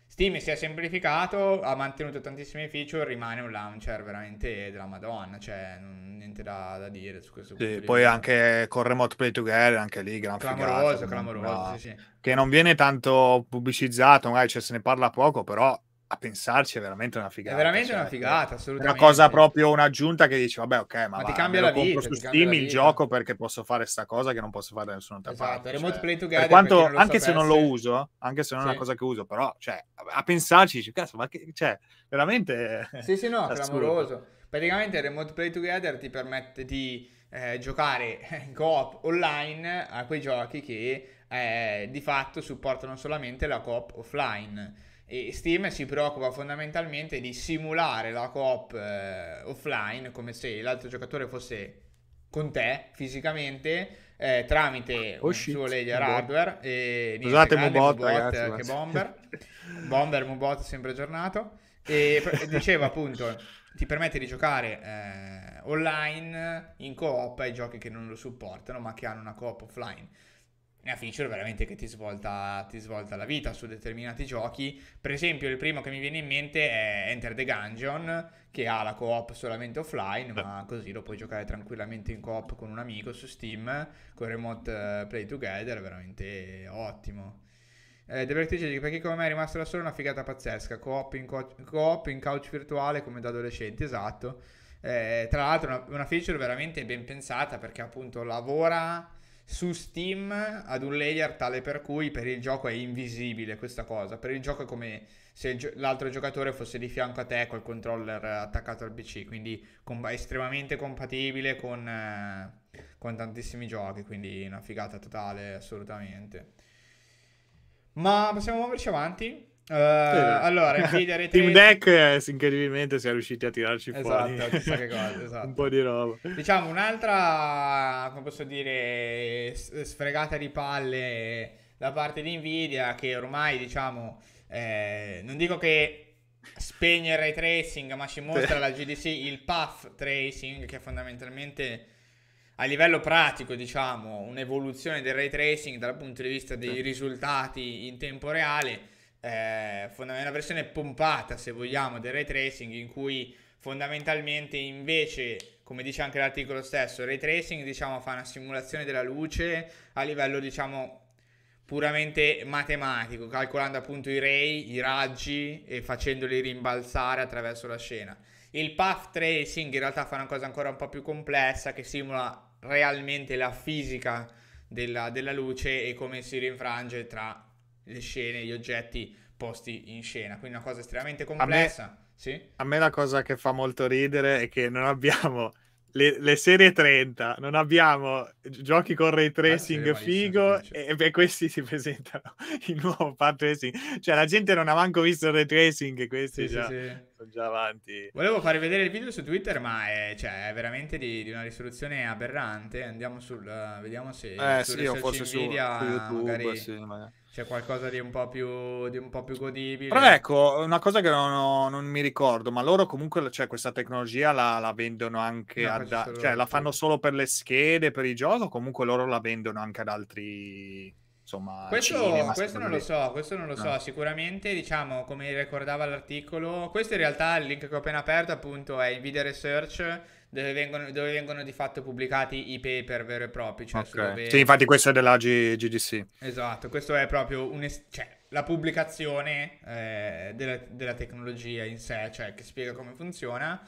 Steam si è semplificato, ha mantenuto tantissime feature, rimane un launcher veramente della Madonna, cioè non, niente da, da, dire su questo. Sì, poi anche con Remote Play Together, anche lì, gran clamoroso, figata, clamoroso, no, sì, sì. Che non viene tanto pubblicizzato, magari cioè, se ne parla poco, però a pensarci è veramente una figata. Cioè, è veramente cioè, una figata, assolutamente. Una cosa proprio un'aggiunta che dici, vabbè, ok, ma, ma va, ti cambia la vita. su Steam il gioco perché posso fare sta cosa che non posso fare da nessun'altra esatto, parte. Esatto, remote cioè, play together. Quanto, anche sapesse. se non lo uso, anche se non sì. è una cosa che uso, però, cioè, a pensarci, dici, cazzo, ma che, cioè, veramente... Sì, sì, no, *laughs* clamoroso. Praticamente il remote play together ti permette di eh, giocare *laughs* in co-op online a quei giochi che eh, di fatto supportano solamente la co-op offline e Steam si preoccupa fondamentalmente di simulare la coop eh, offline, come se l'altro giocatore fosse con te fisicamente eh, tramite oh, un shit, suo layer hardware e scusate Mubot, Mubot ragazzi, che Bomber Bomber Mubot sempre aggiornato e diceva appunto ti permette di giocare eh, online in coop ai giochi che non lo supportano ma che hanno una coop offline una feature veramente che ti svolta, ti svolta, la vita su determinati giochi. Per esempio, il primo che mi viene in mente è Enter the Gungeon, che ha la co-op solamente offline, ma così lo puoi giocare tranquillamente in co-op con un amico su Steam, con Remote eh, Play Together, veramente ottimo. Eh, The Breakthrough dice perché come me è rimasto da solo è una figata pazzesca, co-op in, co- co-op in couch virtuale come da adolescente, esatto. Eh, tra l'altro una, una feature veramente ben pensata perché appunto lavora su Steam ad un layer tale per cui per il gioco è invisibile questa cosa. Per il gioco è come se gio- l'altro giocatore fosse di fianco a te col controller attaccato al PC, quindi com- è estremamente compatibile con, eh, con tantissimi giochi, quindi una figata totale assolutamente. Ma possiamo muoverci avanti? Uh, allora, *laughs* Nvidia Ray Team Deck eh, incredibilmente si è riusciti a tirarci esatto, fuori cosa, *laughs* esatto. un po' di roba. Diciamo un'altra, come posso dire, sfregata di palle da parte di Nvidia che ormai, diciamo, eh, non dico che spegne il ray tracing, ma ci *laughs* mostra la GDC il path tracing che è fondamentalmente a livello pratico, diciamo, un'evoluzione del ray tracing dal punto di vista dei risultati in tempo reale eh, una versione pompata, se vogliamo, del ray tracing in cui fondamentalmente invece, come dice anche l'articolo stesso, il ray tracing diciamo, fa una simulazione della luce a livello diciamo puramente matematico, calcolando appunto i ray, i raggi e facendoli rimbalzare attraverso la scena. Il path tracing in realtà fa una cosa ancora un po' più complessa che simula realmente la fisica della, della luce e come si rinfrange tra le scene, gli oggetti posti in scena. Quindi una cosa estremamente complessa. A me, sì? a me la cosa che fa molto ridere è che non abbiamo le, le, serie 30, non abbiamo giochi con ray tracing ah, figo e, e, questi si *laughs* presentano il nuovo path tracing. Cioè la gente non ha manco visto il ray tracing questi sì, già, sì, sono già avanti. Volevo far vedere il video su Twitter ma è, cioè, è veramente di, di, una risoluzione aberrante. Andiamo sul... Uh, vediamo se... Eh sì, o forse su, su YouTube. Magari... Magari c'è qualcosa di un, po più, di un po' più, godibile. Però ecco, una cosa che non, ho, non mi ricordo, ma loro comunque cioè, questa tecnologia la, la vendono anche, no, ad, cioè la fanno solo per le schede, per i giochi, o comunque loro la vendono anche ad altri... Insomma, questo, cinema, questo non lo so, questo non lo no. sicuramente diciamo come ricordava l'articolo, questo in realtà il link che ho appena aperto appunto è il video Research dove vengono, dove vengono di fatto pubblicati i paper veri e propri. Cioè okay. dove... Sì, infatti questo è della G- GDC. Esatto, questo è proprio un... Es- cioè, la pubblicazione eh, della, della, tecnologia in sé, cioè che spiega come funziona.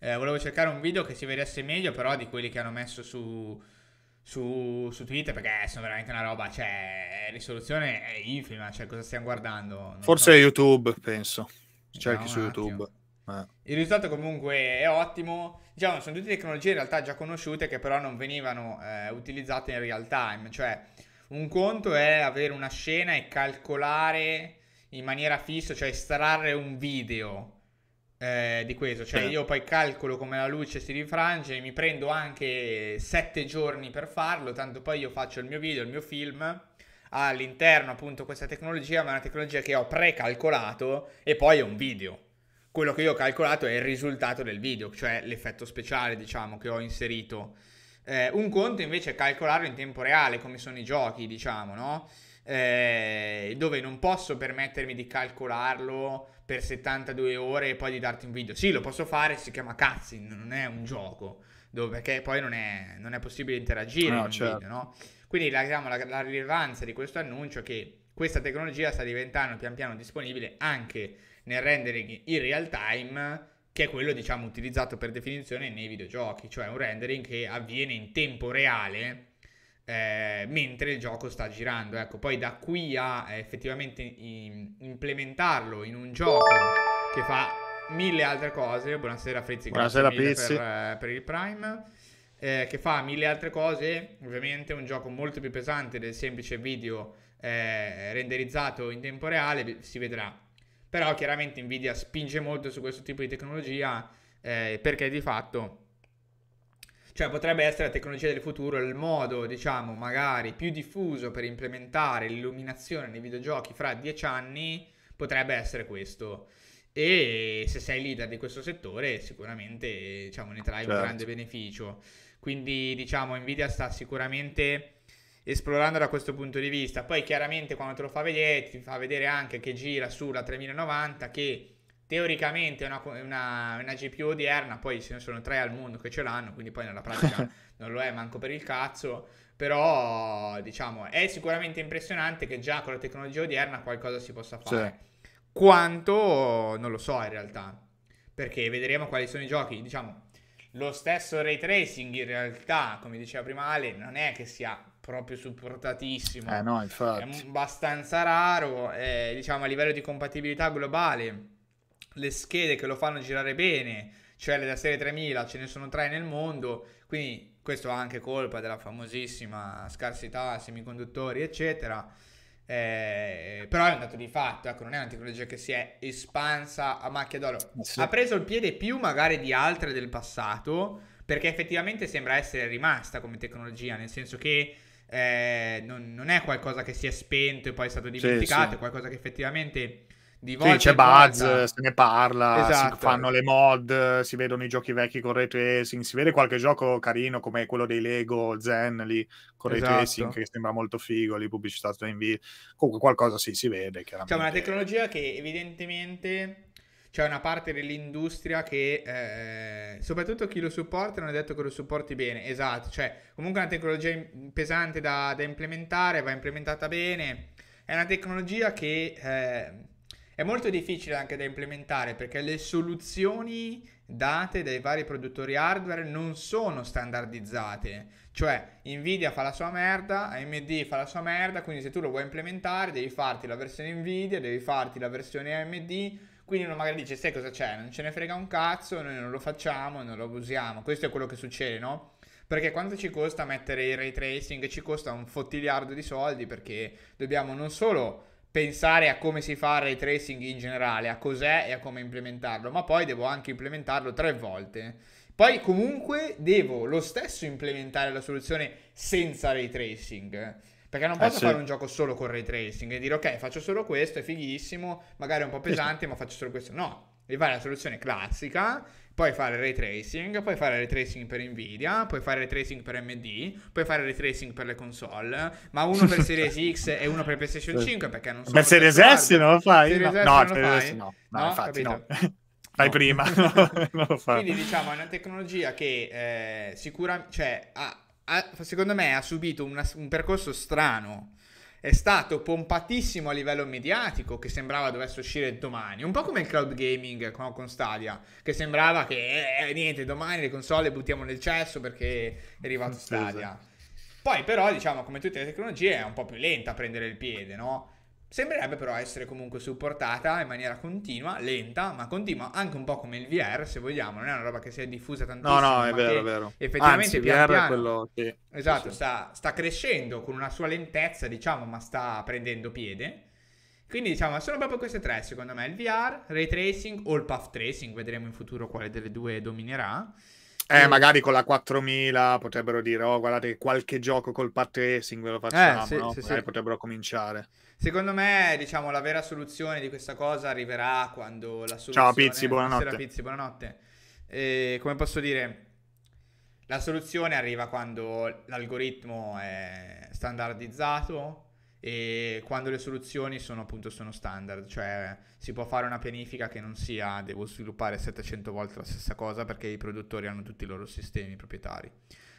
Eh, volevo cercare un video che si vedesse meglio, però di quelli che hanno messo su, su, su Twitter, perché eh, sono veramente una roba, cioè, eh, risoluzione è infima, cioè cosa stiamo guardando? Non Forse so. YouTube, penso. Cerchi su YouTube. Attimo. Eh. Il risultato comunque è ottimo. Diciamo, sono tutte tecnologie in realtà già conosciute che però non venivano eh, utilizzate in real time. Cioè, un conto è avere una scena e calcolare in maniera fissa, cioè estrarre un video eh, di questo. Cioè, eh. io poi calcolo come la luce si rifrange, mi prendo anche sette giorni per farlo, tanto poi io faccio il mio video, il mio film all'interno appunto questa tecnologia, ma è una tecnologia che ho precalcolato e poi è un video quello che io ho calcolato è il risultato del video, cioè l'effetto speciale, diciamo, che ho inserito. Eh, un conto invece è calcolarlo in tempo reale, come sono i giochi, diciamo, no? Eh, dove non posso permettermi di calcolarlo per 72 ore e poi di darti un video. Sì, lo posso fare, si chiama cazzi, non è un gioco, dove, perché poi non è, non è possibile interagire no, in certo. video, no? Quindi la, diciamo, la, la rilevanza di questo annuncio è che questa tecnologia sta diventando pian piano disponibile anche nel rendering in real time che è quello diciamo utilizzato per definizione nei videogiochi, cioè un rendering che avviene in tempo reale eh, mentre il gioco sta girando. Ecco, poi da qui a eh, effettivamente in, implementarlo in un gioco che fa mille altre cose. Buonasera Frizzi, Buonasera Pizzi. Per, eh, per, il Prime. Eh, che fa mille altre cose, ovviamente un gioco molto più pesante del semplice video eh, renderizzato in tempo reale, si vedrà però chiaramente Nvidia spinge molto su questo tipo di tecnologia eh, perché di fatto cioè potrebbe essere la tecnologia del futuro il modo, diciamo, magari più diffuso per implementare l'illuminazione nei videogiochi fra dieci anni, potrebbe essere questo. E se sei leader di questo settore, sicuramente diciamo, ne trai certo. un grande beneficio. Quindi, diciamo, Nvidia sta sicuramente esplorando da questo punto di vista. Poi chiaramente quando te lo fa vedere, ti fa vedere anche che gira sulla 3090 che teoricamente è una, una, una, GPU odierna, poi ce ne sono tre al mondo che ce l'hanno, quindi poi nella pratica *laughs* non lo è manco per il cazzo, però diciamo è sicuramente impressionante che già con la tecnologia odierna qualcosa si possa fare. Sì. Quanto non lo so in realtà, perché vedremo quali sono i giochi, diciamo lo stesso ray tracing in realtà, come diceva prima Ale, non è che sia proprio supportatissimo. Eh no, infatti. È abbastanza raro, eh, diciamo a livello di compatibilità globale. Le schede che lo fanno girare bene, cioè le da serie 3000, ce ne sono tre nel mondo, quindi questo ha anche colpa della famosissima scarsità semiconduttori, eccetera. Eh, però è un dato di fatto, ecco, non è una tecnologia che si è espansa a macchia d'oro. Eh, sì. Ha preso il piede più magari di altre del passato, perché effettivamente sembra essere rimasta come tecnologia, nel senso che eh, non, non, è qualcosa che si è spento e poi è stato dimenticato, sì, sì. è qualcosa che effettivamente di volta sì, c'è buzz, volta... se ne parla, esatto. si fanno le mod, si vedono i giochi vecchi con ray tracing, si vede qualche gioco carino come quello dei Lego, Zen lì con ray esatto. tracing che sembra molto figo, lì pubblicizzato in video. Comunque qualcosa sì, si vede chiaramente. C'è cioè, una tecnologia che evidentemente c'è una parte dell'industria che, eh, soprattutto chi lo supporta, non è detto che lo supporti bene. Esatto, cioè comunque è una tecnologia pesante da, da implementare, va implementata bene. È una tecnologia che eh, è molto difficile anche da implementare perché le soluzioni date dai vari produttori hardware non sono standardizzate. Cioè, Nvidia fa la sua merda, AMD fa la sua merda, quindi se tu lo vuoi implementare devi farti la versione Nvidia, devi farti la versione AMD, quindi uno magari dice, sai cosa c'è? Non ce ne frega un cazzo, noi non lo facciamo, non lo usiamo. Questo è quello che succede, no? Perché quanto ci costa mettere il ray tracing? Ci costa un fottiliardo di soldi perché dobbiamo non solo pensare a come si fa il ray tracing in generale, a cos'è e a come implementarlo, ma poi devo anche implementarlo tre volte. Poi comunque devo lo stesso implementare la soluzione senza ray tracing. Perché non eh, posso eh, fare sì. un gioco solo con ray tracing e dire ok, faccio solo questo, è fighissimo, magari è un po' pesante, ma faccio solo questo. No, devi fare la soluzione classica, puoi fare ray tracing, puoi fare ray tracing per Nvidia, puoi fare ray tracing per AMD, puoi fare ray tracing per le console, ma uno per *laughs* Series X e uno per PlayStation 5 perché non so. Per Series S non lo fai? Series no, no, per S no, no, no, infatti capito? no. *laughs* Fai no. prima, *laughs* non lo fai. Quindi diciamo è una tecnologia che eh, sicuramente, cioè, ha ha, secondo me ha subito una, un percorso strano. È stato pompatissimo a livello mediatico, che sembrava dovesse uscire domani. Un po' come il cloud gaming con, con Stadia, che sembrava che eh, eh, niente, domani le console buttiamo nel cesso perché è arrivato Stadia. Poi però, diciamo, come tutte le tecnologie, è un po' più lenta a prendere il piede, no? Sembrerebbe però essere comunque supportata in maniera continua, lenta, ma continua, anche un po' come il VR, se vogliamo, non è una roba che si è diffusa tantissimo. No, no, è vero, è vero. Effettivamente Anzi, pian VR piano, è quello che... Esatto, sta, sta, crescendo con una sua lentezza, diciamo, ma sta prendendo piede. Quindi diciamo, sono proprio queste tre, secondo me, il VR, ray tracing o il path tracing, vedremo in futuro quale delle due dominerà. Eh, magari con la 4000 potrebbero dire, oh, guardate, qualche gioco col path tracing ve lo facciamo, eh, sì, no? sì, sì. potrebbero cominciare. Secondo me, diciamo, la vera soluzione di questa cosa arriverà quando la soluzione... Ciao Pizzi, buonanotte. Sera, Pizzi, buonanotte. E, come posso dire, la soluzione arriva quando l'algoritmo è standardizzato, e quando le soluzioni sono appunto sono standard, cioè si può fare una pianifica che non sia devo sviluppare 700 volte la stessa cosa perché i produttori hanno tutti i loro sistemi proprietari.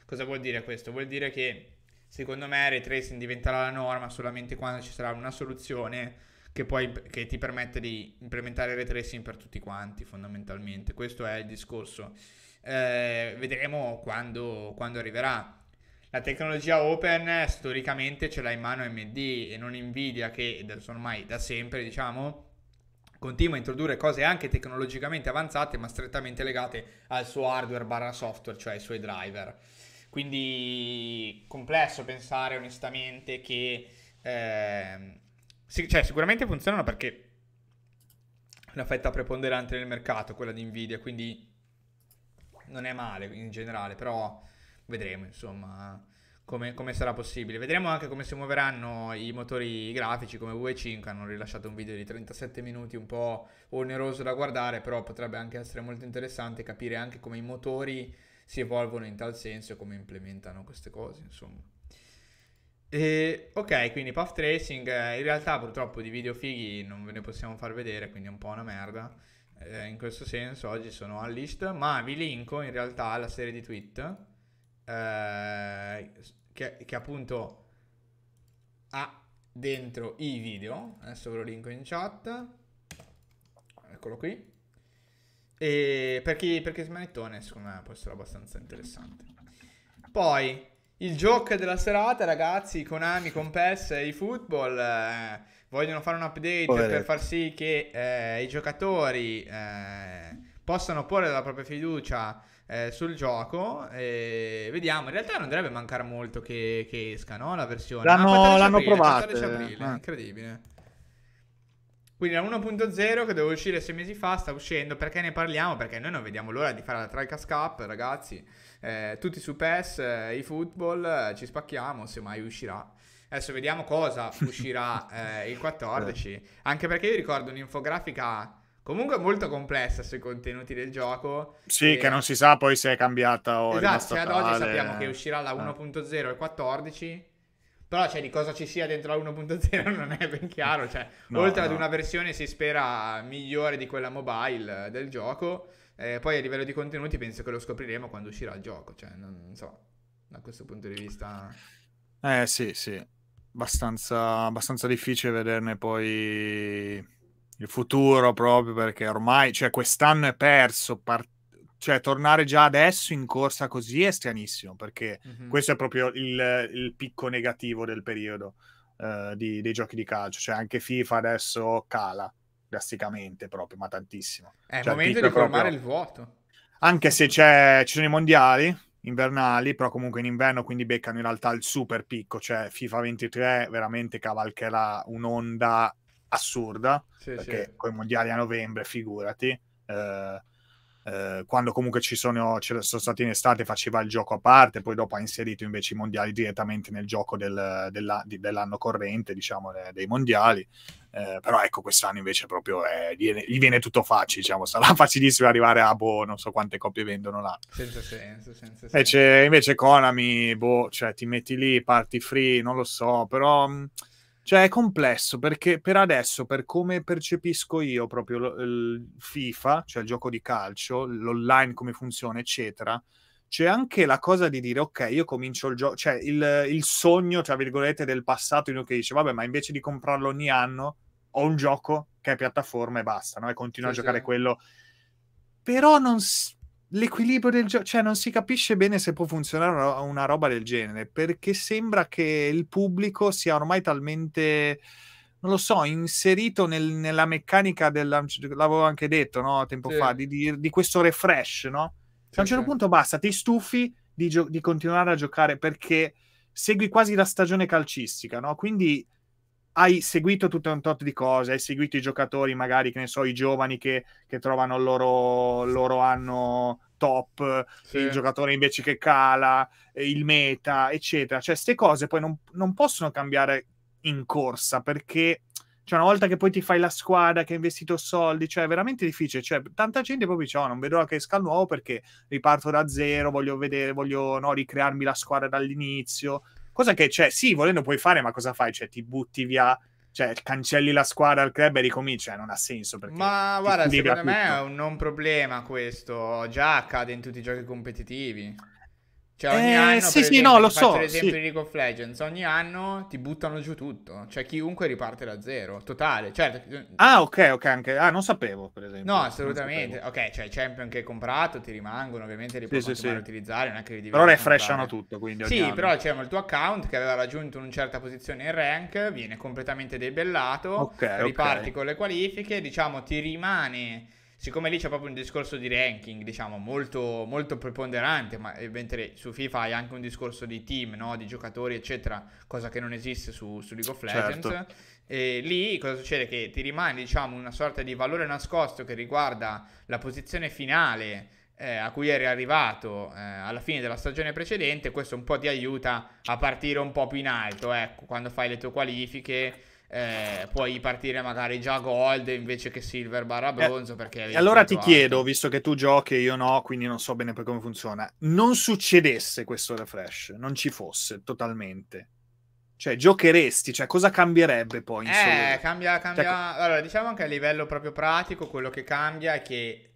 Cosa vuol dire questo? Vuol dire che secondo me ray tracing diventerà la norma solamente quando ci sarà una soluzione che, poi, che ti permette di implementare ray tracing per tutti quanti fondamentalmente. Questo è il discorso. Eh, vedremo quando, quando arriverà la tecnologia open eh, storicamente ce l'ha in mano AMD e non Nvidia che ormai da sempre diciamo continua a introdurre cose anche tecnologicamente avanzate ma strettamente legate al suo hardware barra software cioè ai suoi driver quindi complesso pensare onestamente che eh, sì, cioè, sicuramente funzionano perché è una fetta preponderante nel mercato quella di Nvidia quindi non è male in generale però vedremo insomma come, come, sarà possibile. Vedremo anche come si muoveranno i motori grafici come V5, hanno rilasciato un video di 37 minuti un po' oneroso da guardare, però potrebbe anche essere molto interessante capire anche come i motori si evolvono in tal senso e come implementano queste cose, insomma. E, ok, quindi Path Tracing, eh, in realtà purtroppo di video fighi non ve ne possiamo far vedere, quindi è un po' una merda. Eh, in questo senso oggi sono unleashed, ma vi linko in realtà la serie di tweet eh, che, che, appunto ha dentro i video, adesso ve lo linko in chat, eccolo qui, e per chi, per chi smanettone secondo me può essere abbastanza interessante. Poi il gioco della serata ragazzi, Konami con PES e i football eh, vogliono fare un update Povere. per far sì che eh, i giocatori eh, possano porre la propria fiducia eh, sul gioco. E vediamo, in realtà non dovrebbe mancare molto che, che esca no? la versione. Ah, l'hanno, l'hanno provato. Eh. Ah. Incredibile. Quindi la 1.0 che doveva uscire sei mesi fa sta uscendo, perché ne parliamo? Perché noi non vediamo l'ora di fare la Tricast Cup, ragazzi. Eh, tutti su PES, eh, i football, eh, ci spacchiamo, se mai uscirà. Adesso vediamo cosa uscirà *laughs* eh, il 14, eh. anche perché io ricordo un'infografica Comunque è molto complessa sui contenuti del gioco. Sì, e... che non si sa poi se è cambiata o esatto, è Esatto, cioè, ad oggi sappiamo che uscirà la 1.0 ah. e 14, però cioè, di cosa ci sia dentro la 1.0 *laughs* non è ben chiaro. Cioè, no, oltre no. ad una versione si spera migliore di quella mobile eh, del gioco, eh, poi a livello di contenuti penso che lo scopriremo quando uscirà il gioco. Cioè, non, non so, da questo punto di vista... Eh sì, sì, abbastanza, abbastanza difficile vederne poi il futuro proprio perché ormai, cioè quest'anno è perso, par- cioè tornare già adesso in corsa così è stranissimo perché mm-hmm. questo è proprio il, il, picco negativo del periodo eh, di, dei giochi di calcio, cioè anche FIFA adesso cala drasticamente proprio, ma tantissimo. È il cioè, momento di formare proprio... il vuoto. Anche se ci sono i mondiali invernali, però comunque in inverno quindi beccano in realtà il super picco, cioè FIFA 23 veramente cavalcherà un'onda assurda, sì, perché sì. con i mondiali a novembre, figurati, eh, eh, quando comunque ci sono, sono stati in estate faceva il gioco a parte, poi dopo ha inserito invece i mondiali direttamente nel gioco del, della, di, dell'anno corrente, diciamo, dei mondiali. Eh, però ecco, quest'anno invece proprio eh, gli, viene, gli, viene, tutto facile, diciamo, sarà *laughs* facilissimo arrivare a boh, non so quante copie vendono là. Senza senso, senza senso. Invece, invece Konami, boh, cioè ti metti lì, parti free, non lo so, però... Mh, cioè è complesso perché per adesso, per come percepisco io proprio il FIFA, cioè il gioco di calcio, l'online come funziona, eccetera, c'è anche la cosa di dire ok, io comincio il gioco, cioè il, il, sogno, tra virgolette, del passato, uno che dice vabbè, ma invece di comprarlo ogni anno ho un gioco che è piattaforma e basta, no? E continuo sì, a giocare sì. quello. Però non... S- l'equilibrio del gioco, cioè non si capisce bene se può funzionare una roba del genere, perché sembra che il pubblico sia ormai talmente, non lo so, inserito nel, nella meccanica del, l'avevo anche detto no, tempo sì. fa, di, di, di, questo refresh, no? Sì, a un certo sì. punto basta, ti stufi di, gio- di continuare a giocare perché segui quasi la stagione calcistica, no? Quindi hai seguito tutto un tot di cose, hai seguito i giocatori, magari che ne so, i giovani che, che trovano il loro, loro, anno top, sì. il giocatore invece che cala, eh, il meta, eccetera. Cioè, queste cose poi non, non possono cambiare in corsa perché cioè una volta che poi ti fai la squadra che hai investito soldi, cioè è veramente difficile, cioè tanta gente proprio dice oh, non vedo la che esca il nuovo perché riparto da zero, voglio vedere, voglio no, ricrearmi la squadra dall'inizio, Cosa che, cioè, sì, volendo puoi fare, ma cosa fai? Cioè, ti butti via cioè cancelli la squadra al club e ricomincia, cioè, non ha senso. Ma guarda, secondo tutto. me è un non problema questo, già accade in tutti i giochi competitivi. Cioè, ogni eh, anno, sì, sì, esempio, no, lo so. Per esempio, sì. di League of Legends, ogni anno ti buttano giù tutto. Cioè, chiunque riparte da zero, totale. Cioè, ah, ok, ok, anche... Ah, non sapevo, per esempio. No, assolutamente. Ok, cioè, Champion che hai comprato, ti rimangono, ovviamente li sì, puoi sì, continuare sì. a utilizzare, non è che li Però refreshano tutto, quindi Sì, anno. però, cioè, il tuo account che aveva raggiunto una certa posizione in rank viene completamente debellato, Ok. riparti okay. con le qualifiche, diciamo, ti rimane siccome lì c'è proprio un discorso di ranking, diciamo, molto, molto preponderante, ma, eh, mentre su FIFA hai anche un discorso di team, no? di giocatori, eccetera, cosa che non esiste su, su League of certo. Legends. Certo. E lì cosa succede? Che ti rimane, diciamo, una sorta di valore nascosto che riguarda la posizione finale eh, a cui eri arrivato eh, alla fine della stagione precedente, questo un po' ti aiuta a partire un po' più in alto, ecco, quando fai le tue qualifiche eh, puoi partire magari già gold invece che silver barra eh, bronzo. Eh, perché allora ti chiedo, altro. visto che tu giochi e io no, quindi non so bene per come funziona, non succedesse questo refresh, non ci fosse totalmente. Cioè, giocheresti, cioè, cosa cambierebbe poi? eh, cambia, cambia... Cioè... Allora, diciamo anche a livello proprio pratico, quello che cambia è che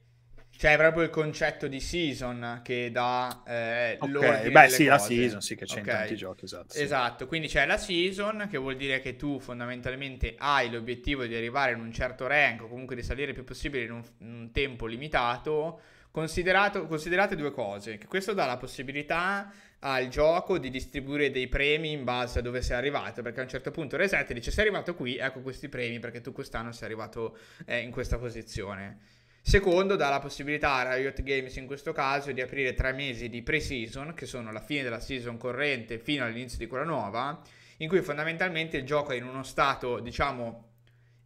c'è cioè, proprio il concetto di season che dà eh, okay. Beh, sì, cose. la season, sì, che c'è okay. in tanti giochi, esatto. Sì. Esatto, quindi c'è la season, che vuol dire che tu fondamentalmente hai l'obiettivo di arrivare in un certo rank, o comunque di salire il più possibile in un, in un tempo limitato. considerate due cose, che questo dà la possibilità al gioco di distribuire dei premi in base a dove sei arrivato, perché a un certo punto Reset dice sei arrivato qui, ecco questi premi, perché tu quest'anno sei arrivato eh, in questa posizione. Secondo, dà la possibilità a Riot Games in questo caso di aprire tre mesi di pre-season, che sono la fine della season corrente fino all'inizio di quella nuova, in cui fondamentalmente il gioco è in uno stato, diciamo,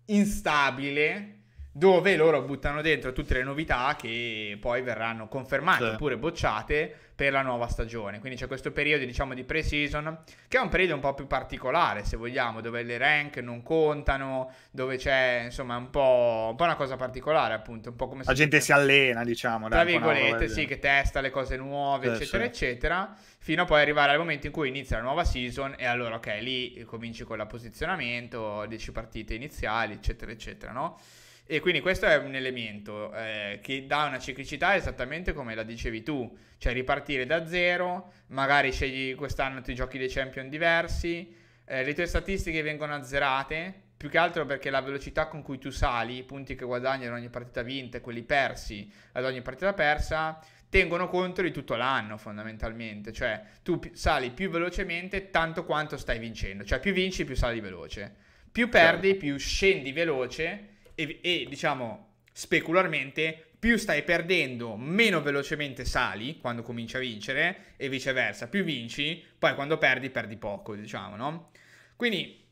instabile, dove loro buttano dentro tutte le novità che poi verranno confermate sì. oppure bocciate per la nuova stagione. Quindi c'è questo periodo, diciamo, di pre-season, che è un periodo un po' più particolare, se vogliamo, dove le rank non contano, dove c'è, insomma, un po', un po una cosa particolare, appunto, un po' come... La gente si allena, diciamo. Tra virgolette, sì, che testa le cose nuove, sì, eccetera, sì. eccetera, fino a poi arrivare al momento in cui inizia la nuova season e allora, ok, lì cominci con la posizionamento, 10 partite iniziali, eccetera, eccetera, no? E quindi questo è un elemento eh, che dà una ciclicità esattamente come la dicevi tu, cioè ripartire da zero, magari scegli quest'anno ti giochi dei champion diversi, eh, le tue statistiche vengono azzerate, più che altro perché la velocità con cui tu sali, i punti che guadagni ad ogni partita vinta e quelli persi ad ogni partita persa, tengono conto di tutto l'anno fondamentalmente, cioè tu sali più velocemente tanto quanto stai vincendo, cioè più vinci più sali veloce, più perdi più scendi veloce e, e diciamo specularmente più stai perdendo, meno velocemente sali quando cominci a vincere e viceversa, più vinci, poi quando perdi perdi poco, diciamo, no? Quindi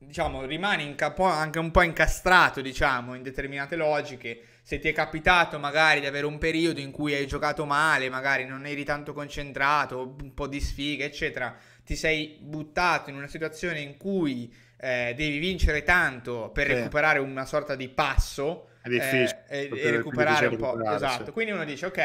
diciamo rimani anche un po' incastrato, diciamo, in determinate logiche. Se ti è capitato magari di avere un periodo in cui hai giocato male, magari non eri tanto concentrato, un po' di sfiga, eccetera, ti sei buttato in una situazione in cui eh, devi vincere tanto per sì. recuperare una sorta di passo è difficile eh, e, recuperare diciamo un po'. Esatto, quindi uno dice ok.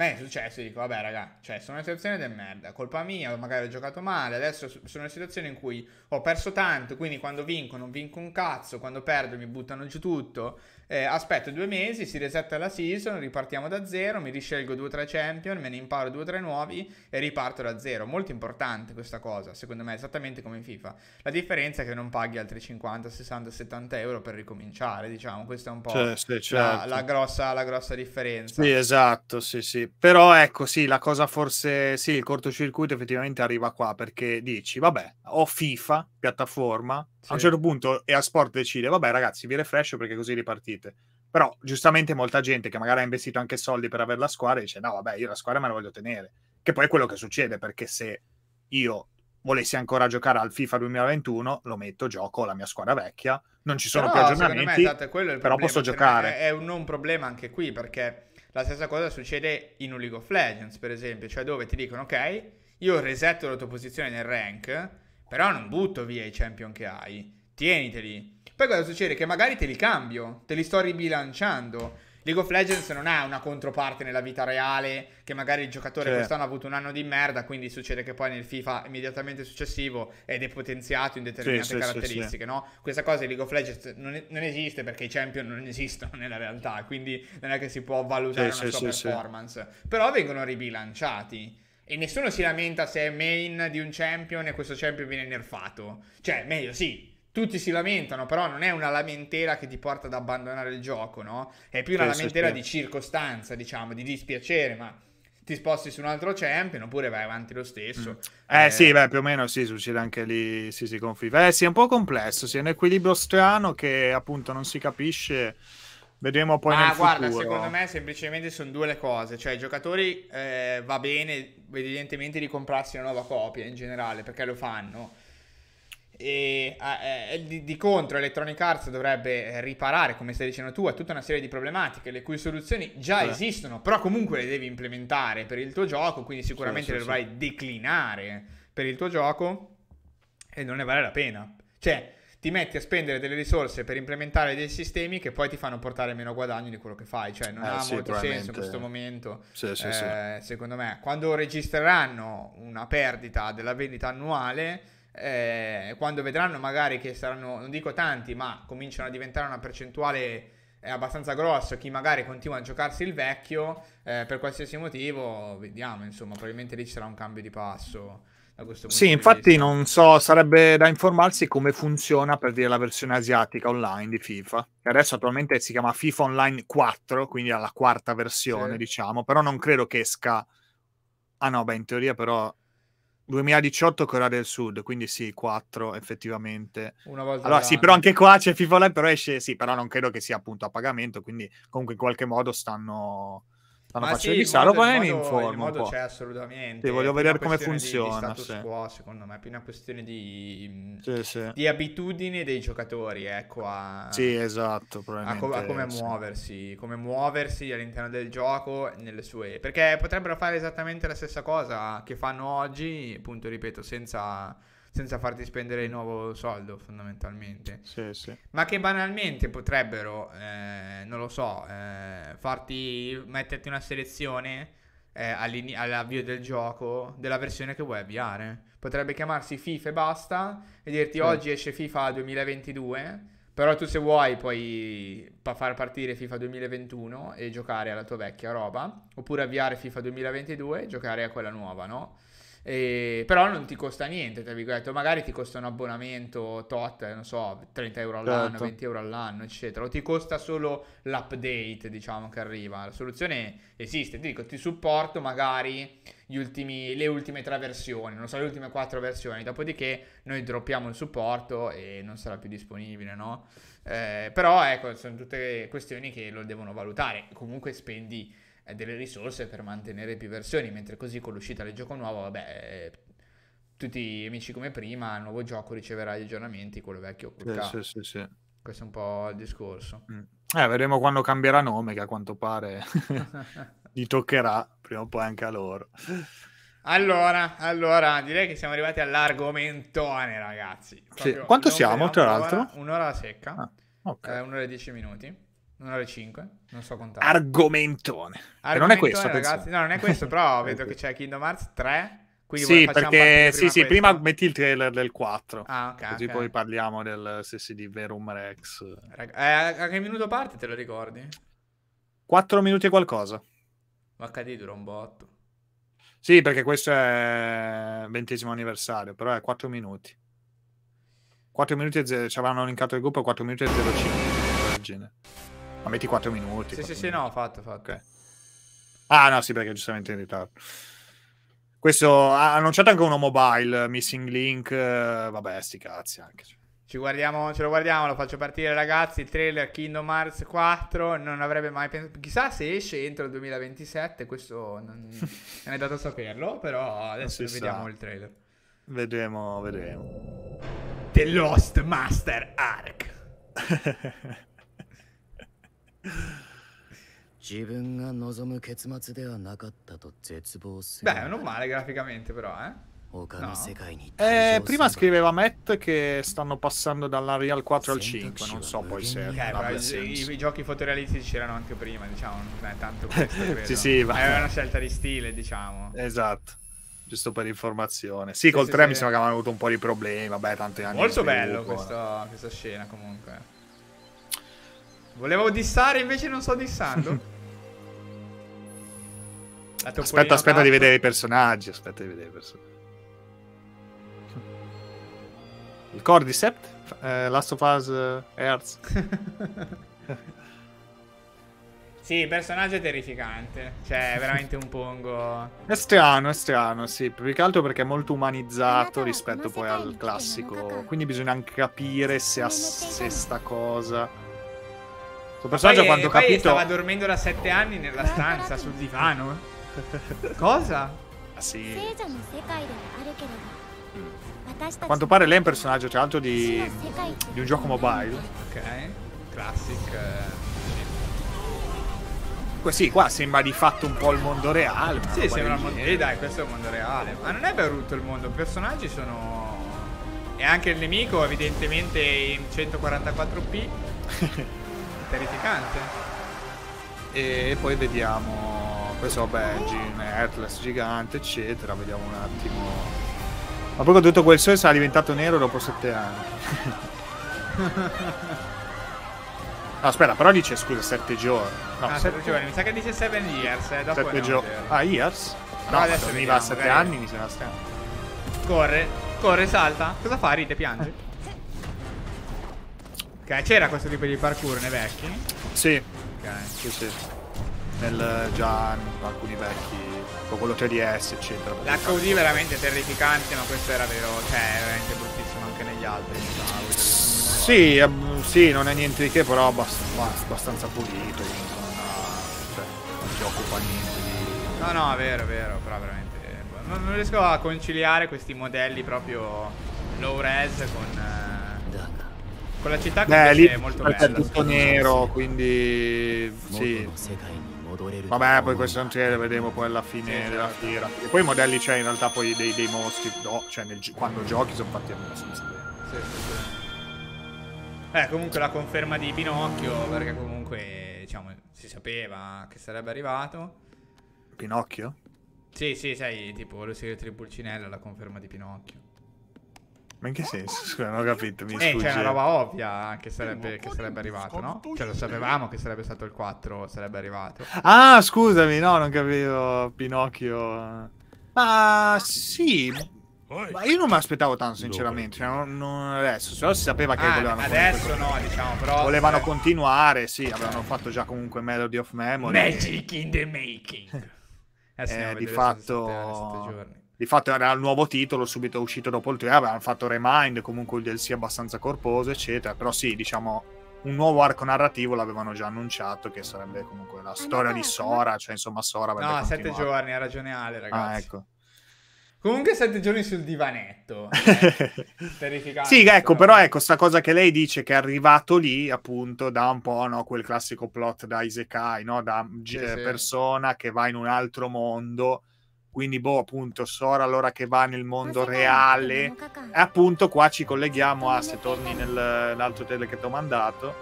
A è successo, dico, vabbè raga, cioè sono in una situazione del merda, colpa mia, magari ho giocato male, adesso sono in una situazione in cui ho perso tanto, quindi quando vinco non vinco un cazzo, quando perdo mi buttano giù tutto, eh, aspetto due mesi, si resetta la season, ripartiamo da zero, mi riscelgo due o tre champion, me ne imparo due o tre nuovi e riparto da zero. Molto importante questa cosa, secondo me, esattamente come in FIFA. La differenza è che non paghi altri 50, 60, 70 euro per ricominciare, diciamo, questa è un po' cioè, sì, certo. la, la, grossa, la grossa differenza. Sì, esatto, sì, sì. Però ecco, sì, la cosa forse, sì, il cortocircuito effettivamente arriva qua perché dici, vabbè, ho FIFA, piattaforma, sì. A un certo punto Sport decide, vabbè ragazzi, vi refresh perché così ripartite. Però giustamente molta gente che magari ha investito anche soldi per avere la squadra dice no, vabbè, io la squadra me la voglio tenere. Che poi è quello che succede perché se io volessi ancora giocare al FIFA 2021, lo metto, gioco la mia squadra vecchia, non ci sono però, più aggiornamenti, esatto, me, esatto, però problema. posso giocare. È un non problema anche qui, perché la stessa cosa succede in un League of Legends, per esempio, cioè dove ti dicono, ok, io resetto la tua posizione nel rank, però non butto via i champion che hai. Tieniteli. Poi cosa succede? Che magari te li cambio, te li sto ribilanciando. League of Legends non ha una controparte nella vita reale, che magari il giocatore cioè. quest'anno ha avuto un anno di merda, quindi succede che poi nel FIFA immediatamente successivo è depotenziato in determinate sì, caratteristiche, sì, sì, no? Questa cosa in League of Legends non, è, non, esiste perché i champion non esistono *laughs* nella realtà, quindi non è che si può valutare la sua performance. Però vengono ribilanciati. E nessuno si lamenta se è main di un champion e questo champion viene nerfato. Cioè, meglio sì, tutti si lamentano, però non è una lamentela che ti porta ad abbandonare il gioco, no? È più una Penso lamentela sì. di circostanza, diciamo, di dispiacere, ma ti sposti su un altro champion oppure vai avanti lo stesso. Mm. Eh, eh, sì, beh, più o meno sì, succede anche lì, sì, si confida. Eh sì, è un po' complesso, sì, è un equilibrio strano che appunto non si capisce... Vedremo poi Ma guarda, futuro. secondo me semplicemente sono due le cose, cioè i giocatori eh, va bene evidentemente di comprarsi una nuova copia in generale perché lo fanno. E eh, di, di, contro Electronic Arts dovrebbe riparare, come stai dicendo tu, a tutta una serie di problematiche le cui soluzioni già Beh. esistono, però comunque le devi implementare per il tuo gioco, quindi sicuramente sì, le dovrai sì. declinare per il tuo gioco e non ne vale la pena. Cioè, ti metti a spendere delle risorse per implementare dei sistemi che poi ti fanno portare meno guadagno di quello che fai, cioè non eh, ha sì, molto senso in questo momento. Sì, sì, eh, secondo me, quando registreranno una perdita della vendita annuale, eh, quando vedranno magari che saranno, non dico tanti, ma cominciano a diventare una percentuale eh, abbastanza grossa, chi magari continua a giocarsi il vecchio, eh, per qualsiasi motivo, vediamo, insomma, probabilmente lì ci sarà un cambio di passo a questo punto. Sì, infatti vista. non so, sarebbe da informarsi come funziona per dire la versione asiatica online di FIFA. Che adesso attualmente si chiama FIFA Online 4, quindi è la quarta versione, sì. diciamo, però non credo che esca... Ah no, beh, in teoria però 2018 Corea del Sud, quindi sì, 4 effettivamente. Una volta allora sì, però anche qua c'è FIFA Online, però esce, sì, però non credo che sia appunto a pagamento, quindi comunque in qualche modo stanno stanno Ma facendo sì, fissare, modo, in informo. Il modo c'è assolutamente. Sì, voglio vedere come funziona. Di status sì. quo, secondo me, è più una questione di, sì, sì. di abitudine dei giocatori, ecco, a, sì, esatto, a, co- a come muoversi, come muoversi all'interno del gioco, nelle sue... Perché potrebbero fare esattamente la stessa cosa che fanno oggi, appunto, ripeto, senza senza farti spendere il nuovo soldo fondamentalmente. Sì, sì. Ma che banalmente potrebbero, eh, non lo so, eh, farti metterti una selezione eh, all'avvio del gioco della versione che vuoi avviare. Potrebbe chiamarsi FIFA e basta e dirti sì. oggi esce FIFA 2022. Però tu se vuoi puoi far partire FIFA 2021 e giocare alla tua vecchia roba, oppure avviare FIFA 2022 e giocare a quella nuova, no? E, però non ti costa niente, tra virgolette, magari ti costa un abbonamento tot, non so, 30 euro all'anno, certo. 20 euro all'anno, eccetera, o ti costa solo l'update, diciamo, che arriva. La soluzione esiste, ti dico, ti supporto magari ultimi, le ultime tre versioni, non so, le ultime quattro versioni, dopodiché noi droppiamo il supporto e non sarà più disponibile, no? Eh, però ecco, sono tutte questioni che lo devono valutare, comunque spendi delle risorse per mantenere più versioni, mentre così con l'uscita del gioco nuovo, vabbè, eh, tutti gli amici come prima, il nuovo gioco riceverà gli aggiornamenti, quello vecchio occultà. Eh, sì, sì, sì, sì. Questo è un po' il discorso. Mm. Eh, vedremo quando cambierà nome, che a quanto pare *laughs* gli toccherà prima o poi anche a loro. Allora, allora, direi che siamo arrivati all'argomentone, ragazzi. Sì. Quanto siamo, tra l'altro? Un'ora, un'ora secca, ah, okay. eh, un'ora e dieci minuti. 1 alle 5, non so contare. Argomentone. Argomentone non è questo, ragazzi. No, non è questo, però *laughs* vedo che c'è Kingdom Hearts 3. Quindi sì, perché prima sì, sì, prima metti il trailer del 4. Ah, ok. Così okay. poi parliamo del SSD Verum Rex. Rag- eh, a che minuto parte te lo ricordi? 4 minuti e qualcosa. Ma HD dura un botto. Sì, perché questo è ventesimo anniversario, però è 4 minuti. 4 minuti e 0, ci avevano linkato il gruppo 4 minuti e 05. Ma metti 4 minuti. Sì, 4 sì, minuti. sì, no, fatto, fatto. Okay. Ah, no, sì, perché giustamente in ritardo. Questo ha annunciato anche uno mobile, eh, Missing Link, eh, vabbè, sti cazzi anche. Cioè. Ci guardiamo, ce lo guardiamo, lo faccio partire ragazzi, il trailer Kingdom Hearts 4, non avrebbe mai pensato, chissà se esce entro il 2027, questo non, *laughs* non è dato a saperlo, però adesso vediamo sa. il trailer. Vedremo, vedremo. The Lost Master Arc. *laughs* Beh, non male graficamente però, eh. No. Eh, prima scriveva Matt che stanno passando dalla Real 4 al 5, non so poi se... Eh, i, i, giochi fotorealistici c'erano anche prima, diciamo, non è tanto questo, *laughs* sì, sì, ma... È una scelta di stile, diciamo. Esatto. Giusto per informazione. Sì, sì col 3 mi sembra che avevano avuto un po' di problemi, vabbè, tanto è Molto bello eh. questo, questa scena comunque. Volevo dissare, invece non sto dissando. *laughs* aspetta, aspetta di vedere i personaggi. Aspetta di vedere i personaggi. Il Cordycept? Eh, Last of Us eh, Hertz. *laughs* sì, il personaggio è terrificante. Cioè, è veramente un pongo. È strano, è strano, sì. Più che altro perché è molto umanizzato rispetto poi al classico. Quindi bisogna anche capire se, ha, se sta cosa questo personaggio, quando ho eh, capito. stava dormendo da sette anni nella stanza sul divano. Eh. *laughs* Cosa? Ah, sì. Mm. A quanto pare lei è un personaggio, tra l'altro, di, di un gioco mobile. Ok, classic. Eh. Sì, qua sembra di fatto un po' il mondo reale. Sì, sembra il mondo. reale. dai, questo è il mondo reale. Ma non è brutto il mondo, i personaggi sono. E anche il nemico, evidentemente, in 144p. *laughs* terrificante. E poi vediamo, questo vabbè, Gene, Atlas gigante, eccetera, vediamo un attimo. Ma proprio tutto quel sole sarà diventato nero dopo sette anni. *laughs* no, aspetta, però dice, scusa, sette giorni. No, ah, sette giorni, mi sa che dice 7 years, eh, dopo sette giorni. Ah, years? No, adesso mi va a 7 anni, mi sembra strano. Corre, corre, salta. Cosa fa? Ride, piange. Eh. Ok, c'era questo tipo di parkour nei vecchi? Sì. Ok. Sì, sì. Nel, già alcuni vecchi, con quello 3DS, eccetera. così veramente terrificante, ma questo era vero, cioè, veramente bruttissimo anche negli altri. Diciamo. Sì, eh, sì, non è niente di che, però abbast abbastanza pulito. Non, cioè, non si occupa niente di. No, no, è vero, è vero, però veramente. Non, non riesco a conciliare questi modelli proprio low res con. Eh quella città eh, che lì è molto bella. È tutto nero, quindi sì. Vabbè, poi questo non c'è, lo vedremo poi alla fine sì, della esatto. fiera. E poi i modelli c'è in realtà poi dei, dei mostri, no, cioè nel, quando giochi sono fatti abbastanza bene. Sì, sì, sì. Eh, comunque la conferma di Pinocchio, perché comunque diciamo, si sapeva che sarebbe arrivato. Pinocchio? Sì, sì, sai, tipo lo segreto di Pulcinella, la conferma di Pinocchio. Ma in che senso? Scusa, non ho capito. Mi eh, cioè, è una roba ovvia anche sarebbe, che sarebbe arrivato, no? Cioè, lo sapevamo che sarebbe stato il 4, sarebbe arrivato. Ah, scusami, no, non capivo. Pinocchio. Ma sì. Ma io non mi aspettavo tanto, sinceramente. Cioè, non, non adesso, se no si sapeva che ah, volevano Adesso no, diciamo, però. Volevano se... continuare, sì. Avevano fatto già comunque Melody of Memory. Magic in the making. *laughs* Eh, sì, eh, di fatto. 7, 7 giorni di fatto era il nuovo titolo subito uscito dopo il 3 avevano fatto Remind comunque il DLC abbastanza corposo eccetera però sì diciamo un nuovo arco narrativo l'avevano già annunciato che sarebbe comunque la storia di ah, Sora cioè insomma Sora no continuato. sette giorni ha ragione Ale ah, ragazzi ah, ecco Comunque sette giorni sul divanetto. *laughs* Eh. Terrificante. Sì, ecco, però ecco, sta cosa che lei dice che è arrivato lì, appunto, da un po' no, quel classico plot da Isekai, no? da sì, eh, persona sì. che va in un altro mondo quindi boh appunto Sora allora che va nel mondo reale e appunto qua ci colleghiamo a se torni nell'altro tele che ti ho mandato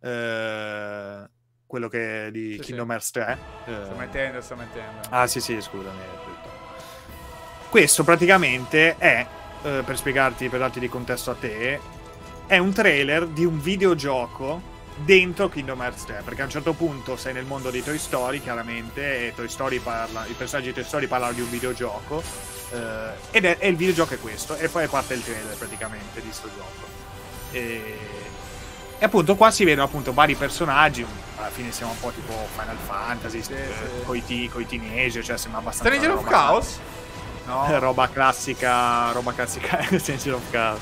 eh, quello che è di sì, Kingdom Hearts sì. 3 eh. sto mettendo sto mettendo ah sì sì scusami questo praticamente è eh, per spiegarti per darti di contesto a te è un trailer di un videogioco dentro Kingdom Hearts 3 perché a un certo punto sei nel mondo di Toy Story chiaramente e Toy Story parla, i personaggi di Toy Story parlano di un videogioco eh, ed è, e il videogioco è questo e poi parte il trailer praticamente di questo gioco e, e, appunto qua si vedono appunto vari personaggi alla fine siamo un po' tipo Final Fantasy sì, eh, sì. Coi, t- teenager cioè sembra abbastanza Stranger of Chaos? no *laughs* roba classica roba classica *laughs* Stranger of Chaos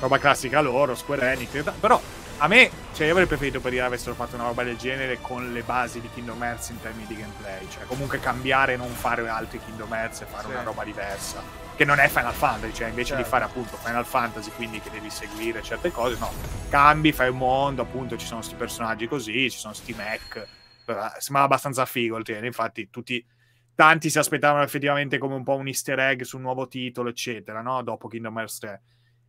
roba classica loro Square Enix però a me, cioè, io avrei preferito per dire avessero fatto una roba del genere con le basi di Kingdom Hearts in termini di gameplay. Cioè, comunque cambiare e non fare altri Kingdom Hearts e fare sì. una roba diversa. Che non è Final Fantasy, cioè invece certo. di fare appunto Final Fantasy, quindi che devi seguire certe cose, no. Cambi, fai un mondo, appunto ci sono questi personaggi così, ci sono sti mech. Eh, sembrava abbastanza figo il trailer, infatti tutti tanti si aspettavano effettivamente come un po' un easter egg su un nuovo titolo, eccetera, no? Dopo Kingdom Hearts 3.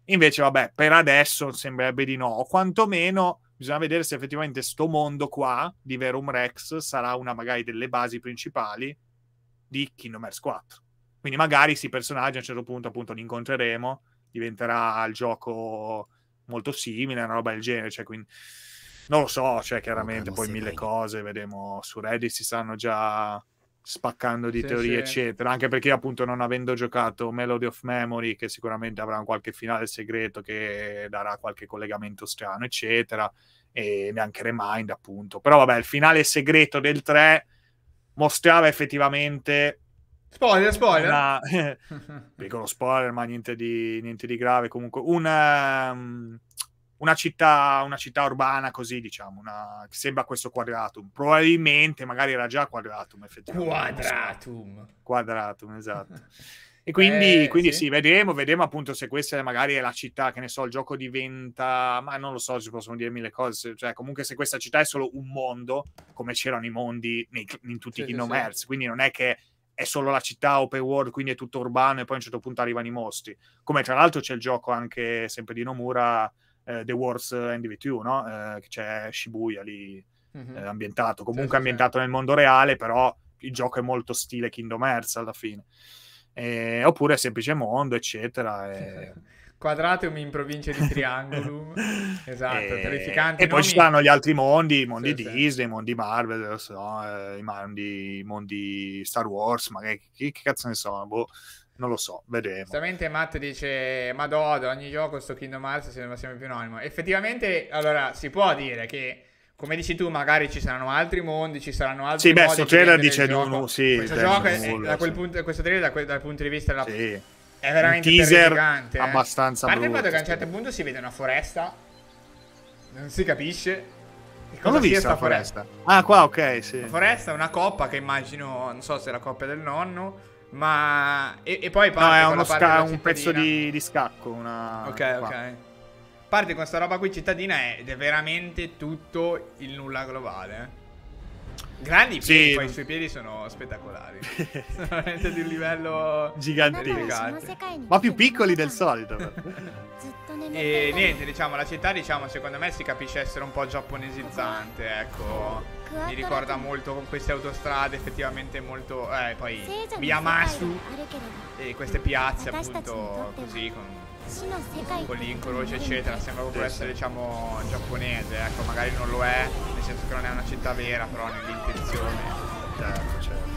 Invece, vabbè, per adesso sembrerebbe di no, o quantomeno bisogna vedere se effettivamente sto mondo qua di Verum Rex sarà una magari delle basi principali di Kingdom Hearts 4. Quindi magari sì, personaggi a un certo punto appunto li incontreremo, diventerà il gioco molto simile, una roba del genere, cioè quindi non lo so, cioè chiaramente poi mille cose, vedremo su Reddit si stanno già spaccando di sì, teorie, sì. eccetera. Anche perché, appunto, non avendo giocato Melody of Memory, che sicuramente avrà qualche finale segreto che darà qualche collegamento strano, eccetera, e neanche Remind, appunto. Però, vabbè, il finale segreto del 3 mostrava effettivamente. Spoiler, spoiler. Una... Piccolo *laughs* spoiler, ma niente di, niente di grave. Comunque, un. Ehm, una città, una città urbana così, diciamo, una, che sembra questo quadratum. Probabilmente magari era già quadratum, effettivamente. Quadratum. Quadratum, esatto. *laughs* E quindi, eh, quindi sì. sì. vedremo, vedremo appunto se questa magari è la città, che ne so, il gioco diventa, ma non lo so, ci possono dire mille cose, cioè comunque se questa città è solo un mondo, come c'erano i mondi nei, in tutti i Kingdom Hearts, quindi non è che è solo la città open world, quindi è tutto urbano e poi a un certo punto arrivano i mostri. Come tra l'altro c'è il gioco anche sempre di Nomura, eh, The Wars End NDV2, no? Eh, che c'è Shibuya lì mm-hmm. ambientato, comunque sì, ambientato sì. nel mondo reale, però il gioco è molto stile Kingdom Hearts alla fine. Eh, oppure semplice mondo, eccetera. E... *laughs* Quadratum in provincia di Triangulum. *laughs* esatto, e... terrificante. E nomi... poi ci saranno gli altri mondi, i mondi sì, Disney, i mondi Marvel, so, eh, i, mondi, i, mondi, Star Wars, ma che, che, che cazzo ne so, boh non lo so, vedremo. Giustamente Matt dice, ma madonna, ogni gioco sto Kingdom Hearts sembra sempre più anonimo. Effettivamente, allora, si può dire che come dici tu, magari ci saranno altri mondi, ci saranno altri sì, modi. Beh, sto trailer dice no, no, sì, questo gioco è, nulla, da quel sì. punto, questo trailer da quel, dal punto di vista della, sì. è veramente un teaser terrificante, eh. abbastanza eh. brutto. A parte il fatto a un certo punto si vede una foresta, non si capisce. cosa non l'ho vista la foresta. foresta. Ah, qua, ok, sì. Una foresta, una coppa che immagino, non so se è la coppa del nonno ma... E, e poi parte... No, è uno sca- un pezzo di, di, scacco. Una... Ok, qua. ok. Parte con questa roba qui cittadina ed è veramente tutto il nulla globale. Eh. Grandi sì. poi i suoi piedi sono spettacolari. *laughs* sono veramente di un livello gigantesco. Ma più piccoli del solito. e niente, diciamo, la città, diciamo, secondo me si capisce essere un po' giapponesizzante, ecco. Mi ricorda molto con queste autostrade, effettivamente molto... Eh, poi Miyamasu e queste piazze, appunto, così, con con l'incrocio eccetera sembra proprio essere diciamo giapponese ecco magari non lo è nel senso che non è una città vera però nell'intenzione certo, certo.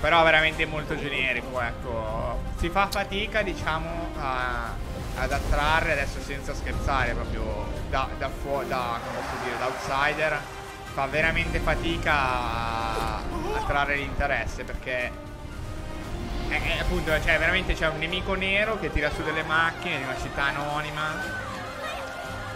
però veramente molto generico ecco si fa fatica diciamo a, ad attrarre adesso senza scherzare proprio da, da fuori da come posso dire da outsider fa veramente fatica a attrarre l'interesse perché eh, eh, appunto, cioè veramente c'è un nemico nero che tira su delle macchine di una città anonima.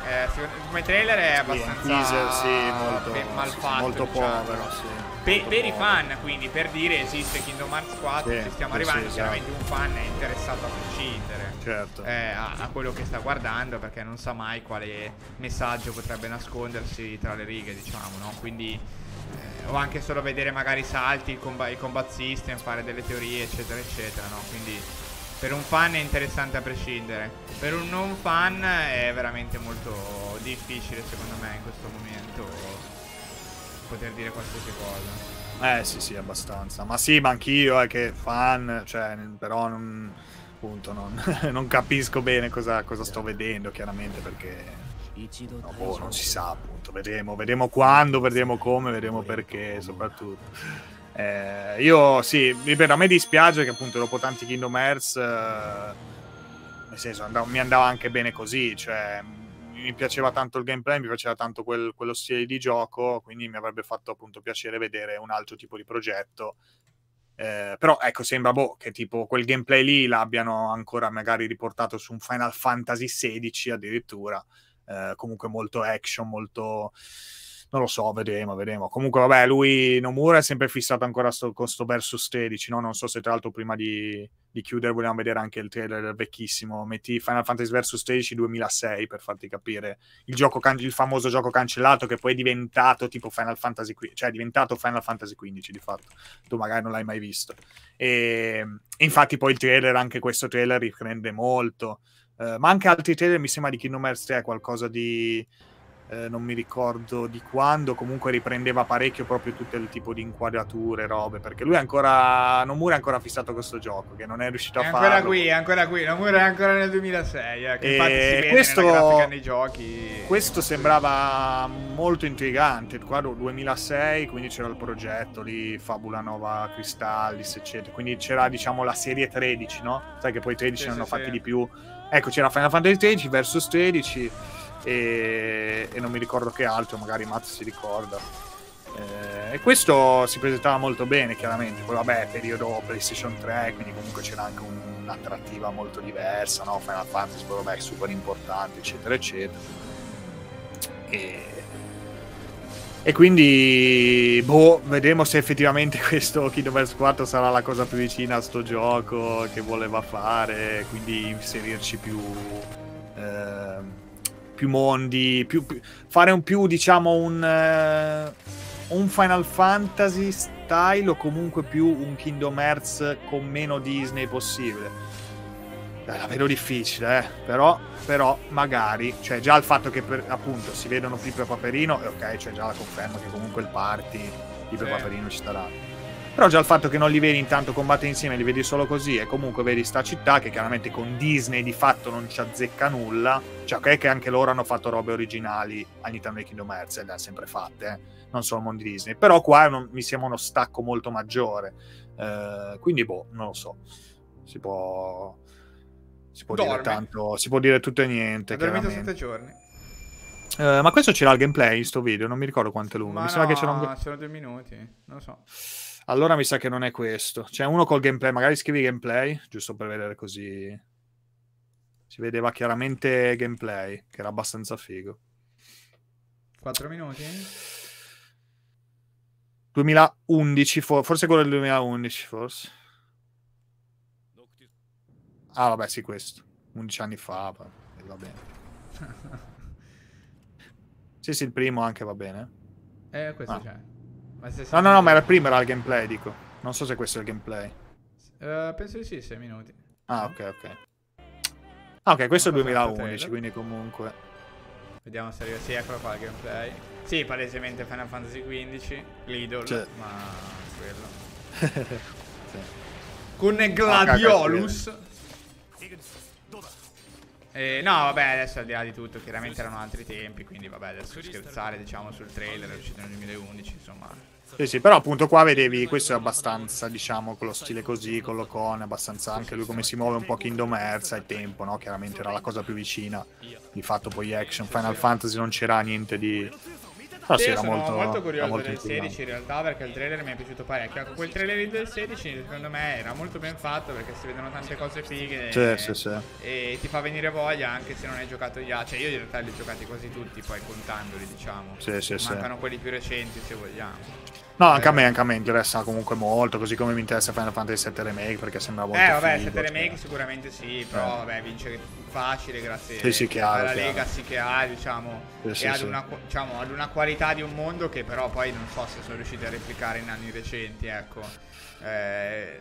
Eh, come trailer è abbastanza yeah, teaser, sì, molto, ben, malfatto, molto diciamo. povero. Sì, Pe- molto per povero. i fan, quindi per dire esiste Kingdom Hearts 4, sì, ci stiamo arrivando. Sì, chiaramente esatto. un fan è interessato a prescindere certo. eh, a, a, quello che sta guardando perché non sa mai quale messaggio potrebbe nascondersi tra le righe, diciamo. No? Quindi o anche solo vedere magari i salti, il, comb il combat system, fare delle teorie, eccetera, eccetera, no? Quindi per un fan è interessante a prescindere, per un non fan è veramente molto difficile secondo me in questo momento poter dire qualsiasi cosa. Eh sì sì, abbastanza. Ma sì, ma anch'io è eh, che fan, cioè, però non, appunto, non, *laughs* non capisco bene cosa, cosa sto vedendo, chiaramente perché no, boh, non si sa. Appunto. Boh vedremo, vedremo quando, vedremo come, vedremo perché soprattutto. Eh, io sì, ripeto, a me dispiace che appunto dopo tanti Kingdom Hearts, eh, nel senso, andavo, mi andava anche bene così, cioè mi piaceva tanto il gameplay, mi piaceva tanto quel, quello stile di gioco, quindi mi avrebbe fatto appunto piacere vedere un altro tipo di progetto. Eh, però ecco, sembra boh, che tipo quel gameplay lì l'abbiano ancora magari riportato su un Final Fantasy XVI addirittura. Eh, comunque molto action, molto... Non lo so, vedremo, vedremo. Comunque, vabbè, lui Nomura è sempre fissato ancora sto, con sto versus 13, no? Non so se tra l'altro prima di, di chiudere vogliamo vedere anche il trailer vecchissimo. Metti Final Fantasy Versus 13 2006 per farti capire il, gioco can- il famoso gioco cancellato che poi è diventato tipo Final Fantasy XV, cioè è diventato Final Fantasy XV di fatto. Tu magari non l'hai mai visto. E, ehm, infatti poi il trailer, anche questo trailer riprende molto. Eh, ma anche altri trailer mi sembra di Kingdom Hearts 3 qualcosa di eh, non mi ricordo di quando comunque riprendeva parecchio proprio tutto il tipo di inquadrature robe perché lui è ancora Nomura è ancora fissato questo gioco che non è riuscito a fare ancora farlo. qui è ancora qui Nomura è ancora nel 2006 eh, che e infatti si eh, vede questo, nella nei giochi questo sembrava molto intrigante il 2006 quindi c'era il progetto lì Fabula Nova Cristallis eccetera quindi c'era diciamo la serie 13 no? sai che poi 13 sì, ne hanno sì, fatti sì. di più Ecco, c'era Final Fantasy XIII versus 13 e, e non mi ricordo che altro, magari Matt si ricorda. Eh, e questo si presentava molto bene, chiaramente. Poi, vabbè, periodo PlayStation 3, quindi comunque c'era anche un, un'attrattiva molto diversa, no? Final Fantasy, poi, vabbè, super importante, eccetera, eccetera. E e quindi, boh, vedremo se effettivamente *laughs* questo Kingdom Hearts 4 sarà la cosa più vicina a sto gioco che voleva fare, quindi inserirci più... Eh, più mondi, più, più, fare un più, diciamo, un, uh, un, Final Fantasy style o comunque più un Kingdom Hearts con meno Disney possibile. Dai, la vedo difficile, eh. però, però magari, cioè già il fatto che per, appunto si vedono Pippo e Paperino, e eh, ok, cioè già la conferma che comunque il party Pippo sì. e Paperino ci sarà. Però già il fatto che non li vedi intanto combattere insieme, li vedi solo così e comunque vedi sta città che chiaramente con Disney di fatto non ci azzecca nulla, cioè ok che anche loro hanno fatto robe originali a Nintendo e Kingdom Hearts, e le hanno sempre fatte, eh. non solo mondi Disney, però qua un, mi sembra uno stacco molto maggiore, eh, quindi boh, non lo so, si può si può, Dorme. dire, tanto, si può dire tutto e niente. Ha dormito sette giorni. Eh, ma questo c'era il gameplay, in sto video, non mi ricordo quanto è lungo. Ma mi no, sembra che c'era un... c'erano due minuti, non lo so. Allora mi sa che non è questo. C'è cioè, uno col gameplay, magari scrivi gameplay, giusto per vedere così. Si vedeva chiaramente gameplay, che era abbastanza figo. 4 minuti? 2011, forse quello del 2011, forse. Ah, vabbè, sì, questo. 11 anni fa, va bene. *laughs* sì, sì, il primo anche va bene. Eh, questo ah. c'è. no, no, no, ma era il primo, era il gameplay, dico. Non so se questo è il gameplay. Uh, penso di sì, 6 minuti. Ah, ok, ok. Ah, ok, questo non è il 2011, quindi comunque... Vediamo se arriva... Sì, eccolo qua il gameplay. Sì, palesemente Final Fantasy XV, l'idol, cioè. ma quello. *laughs* sì. Con Gladiolus. Ah, eh, no, vabbè, adesso al di là di tutto, chiaramente erano altri tempi, quindi vabbè, adesso scherzare, diciamo, sul trailer, è uscito nel 2011, insomma. Sì, sì, però appunto qua vedevi, questo è abbastanza, diciamo, con lo stile così, con l'Ocon, abbastanza anche lui come si muove un po' Kingdom Hearts al tempo, no? Chiaramente era la cosa più vicina. Di fatto poi Action Final Fantasy non c'era niente di però ah, sì, sì, era sono molto, molto curioso del 16 in realtà perché il trailer mi è piaciuto parecchio. Ecco, quel trailer del 16 secondo me era molto ben fatto perché si vedono tante cose fighe. Sì, e, sì, sì. e ti fa venire voglia anche se non hai giocato gli altri. Cioè io in realtà li ho giocati quasi tutti poi contandoli diciamo. Sì, sì, Mancano quelli più recenti se vogliamo. No, anche eh. a me, anche a me interessa comunque molto, così come mi interessa Final Fantasy 7 Remake, perché sembra molto Eh, vabbè, figo, 7 cioè. Remake cioè. sicuramente sì, però eh. vabbè, vincere facile grazie sì, sì, chiaro, alla chiaro. legacy che ha, diciamo, sì, e ad, sì. Una, diciamo, ad una qualità di un mondo che però poi non so se sono riusciti a replicare in anni recenti, ecco. Eh,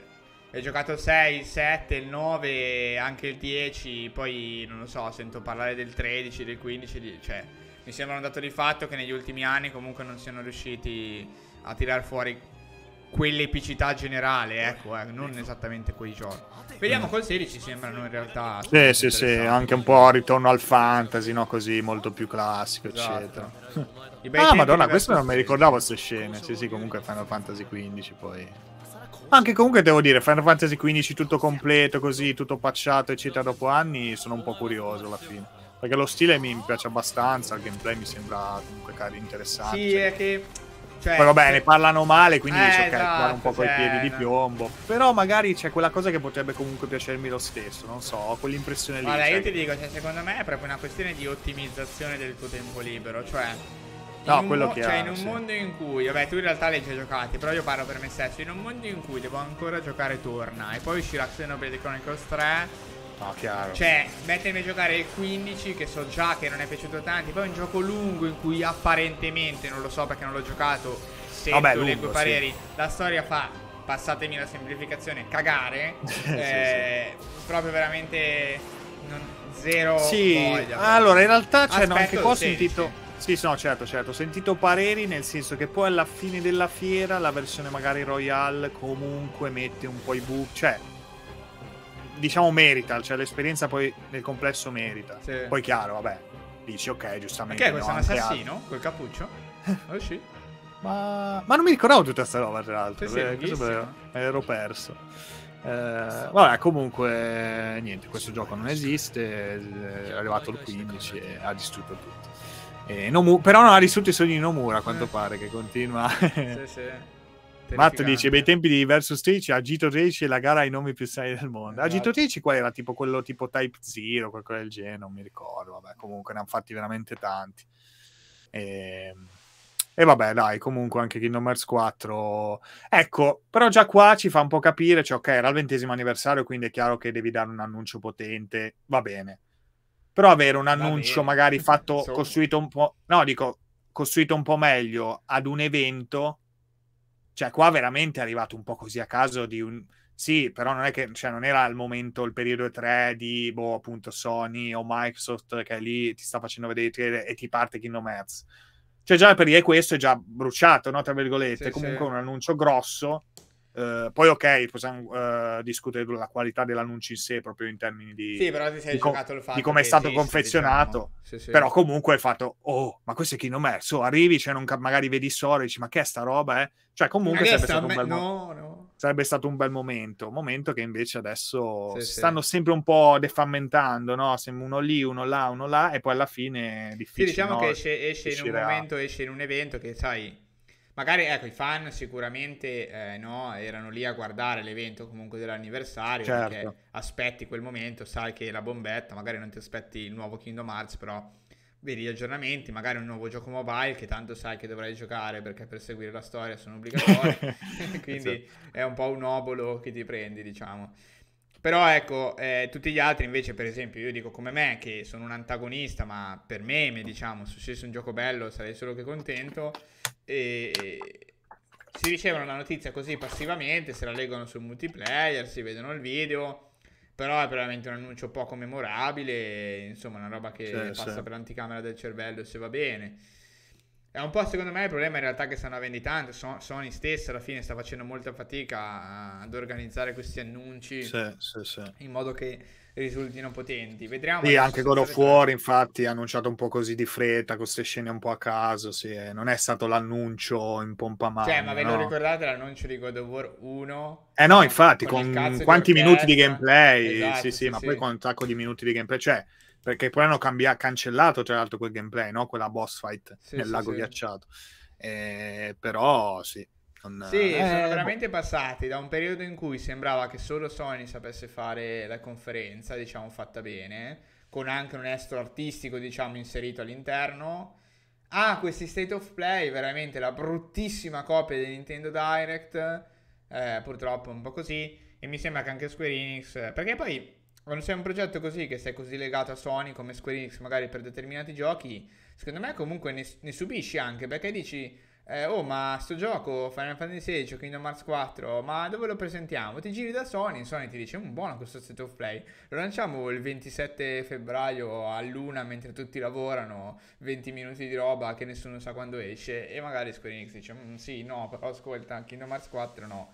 ho giocato il 6, il 7, il 9, anche il 10, poi non lo so, sento parlare del 13, del 15, cioè mi sembra un dato di fatto che negli ultimi anni comunque non siano riusciti a tirare fuori quell'epicità generale, ecco, eh, non esattamente quei giochi. Vediamo col 16 sembrano in realtà. Sì, sì, sì, anche un po' ritorno al fantasy, no? Così molto più classico, esatto. eccetera. ah, madonna, questo non mi ricordavo queste scene. Sì, sì, comunque Final Fantasy XV poi. Anche comunque devo dire, Final Fantasy XV tutto completo, così, tutto pacciato, eccetera, dopo anni, sono un po' curioso alla fine. Perché lo stile mi piace abbastanza, il gameplay mi sembra comunque cari, interessante. Sì, è che cioè, Poi vabbè, ne parlano male, quindi eh, dici, ok, esatto, un po' cioè, coi piedi di piombo. Però magari c'è quella cosa che potrebbe comunque piacermi lo stesso, non so, ho quell'impressione lì. Guarda, cioè... io ti dico, cioè, secondo me è proprio una questione di ottimizzazione del tuo tempo libero, cioè... No, quello che Cioè, in un sì. mondo in cui, vabbè, tu in realtà l'hai già giocato, però io parlo per me stesso, in un mondo in cui devo ancora giocare Torna e poi uscirà Xenoblade Chronicles 3 chiaro. Cioè, mettermi a giocare il 15, che so già che non è piaciuto tanti, poi è un gioco lungo in cui apparentemente, non lo so perché non l'ho giocato, sento, Vabbè, lungo, leggo i pareri, sì. la storia fa, passatemi la semplificazione, cagare. eh, *laughs* sì, sì. Eh, proprio veramente non, zero sì. voglia. Allora, in realtà, cioè, no, anche qua ho sentito... Sì, no, certo, certo. Ho sentito pareri nel senso che poi alla fine della fiera la versione magari Royale comunque mette un po' i buchi, cioè diciamo merita, cioè l'esperienza poi nel complesso merita. Sì. Poi chiaro, vabbè, dici ok, giustamente. Perché questo no, è un assassino altro. col cappuccio? Oh *laughs* Ma... Ma... non mi ricordavo tutta questa roba, tra l'altro. Sì, eh, sì, ero perso. Eh, vabbè, comunque, niente, questo gioco non esiste. È arrivato il 15 e ha distrutto tutto. Eh, Nomura, però non ha distrutto i sogni di Nomura, a quanto eh. pare, che continua. sì, sì. Matt dice: Bei tempi di Versus 13 Agito 13 è la gara ai nomi più seri del mondo. Esatto. A 13 qual era? Tipo quello tipo Type Zero, qualcosa del genere, non mi ricordo. Vabbè, comunque ne hanno fatti veramente tanti. E... Ehm, e, vabbè, dai, comunque anche Kingdom Hearts 4. Ecco, però già qua ci fa un po' capire, cioè, ok, era il ventesimo anniversario, quindi è chiaro che devi dare un annuncio potente, va bene. Però avere un annuncio magari fatto, costruito un po', no, dico, costruito un po' meglio ad un evento cioè, qua veramente è arrivato un po' così a caso di un... Sì, però non è che cioè, non era al momento il periodo 3 di boh, appunto Sony o Microsoft che è lì, ti sta facendo vedere i trailer e ti parte Kingdom Hearts. Cioè, già per dire questo è già bruciato, no? Tra virgolette, sì, comunque sì. un annuncio grosso eh, poi, ok, possiamo uh, discutere della qualità dell'annuncio in sé, proprio in termini di, sì, però ti sei di, co- il fatto di come è stato esiste, confezionato. Diciamo. Sì, sì. Però, comunque, il fatto, oh, ma questo è non Kinomerso. Arrivi, cioè, non, magari vedi Sora e dici, ma che è sta roba, eh? Cioè, comunque, sarebbe stato, me- no, mo- no. sarebbe stato, un bel momento. Momento che invece adesso sì, stanno sempre un po' defammentando, no? Uno lì, uno là, uno là, e poi alla fine è difficile. Sì, diciamo no? che esce, esce in un momento, esce in un evento che, sai Magari, ecco, i fan sicuramente eh, no, erano lì a guardare l'evento comunque dell'anniversario, certo. perché aspetti quel momento, sai che la bombetta, magari non ti aspetti il nuovo Kingdom Hearts, però vedi gli aggiornamenti, magari un nuovo gioco mobile che tanto sai che dovrai giocare perché per seguire la storia sono obbligatori, *laughs* *laughs* quindi certo. è un po' un obolo che ti prendi, diciamo. Però ecco, eh, tutti gli altri invece, per esempio, io dico come me, che sono un antagonista, ma per meme, diciamo, se uscisse un gioco bello sarei solo che contento e si ricevono la notizia così passivamente, se la leggono sul multiplayer, si vedono il video, però è veramente un annuncio poco memorabile, insomma una roba che sì, passa sì. per l'anticamera del cervello se va bene. È un po' secondo me il problema in realtà che stanno avendo tanto. Sony stessa alla fine sta facendo molta fatica ad organizzare questi annunci sì, sì, sì. in modo che risultino potenti. Vedremo. Sì, anche quello fuori, tra... infatti, ha annunciato un po' così di fretta, con queste scene un po' a caso. Sì. Eh, non è stato l'annuncio in pompa mano. Cioè, ma ve lo no? ricordate l'annuncio di God of War 1? Eh no, infatti, con, con quanti minuti di gameplay. Esatto, sì, sì, ma poi con un sacco di minuti di gameplay. Cioè, perché poi hanno cambiato, cancellato tra l'altro quel gameplay, no? Quella boss fight sì, nel sì, lago sì. ghiacciato. Eh, però sì, non... Sì, eh, sono boh. veramente passati da un periodo in cui sembrava che solo Sony sapesse fare la conferenza, diciamo, fatta bene, con anche un estro artistico, diciamo, inserito all'interno, a ah, questi State of Play, veramente la bruttissima copia di Nintendo Direct, eh, purtroppo un po' così, e mi sembra che anche Square Enix, perché poi quando sei un progetto così che sei così legato a Sony come Square Enix magari per determinati giochi, secondo me comunque ne, ne subisci anche perché dici eh, oh ma sto gioco Final Fantasy XVI, Kingdom Hearts 4, ma dove lo presentiamo? Ti giri da Sony, Sony ti dice un mm, buono questo set of play, lo lanciamo il 27 febbraio a luna mentre tutti lavorano, 20 minuti di roba che nessuno sa quando esce e magari Square Enix dice mm, sì no però ascolta Kingdom Hearts 4 no.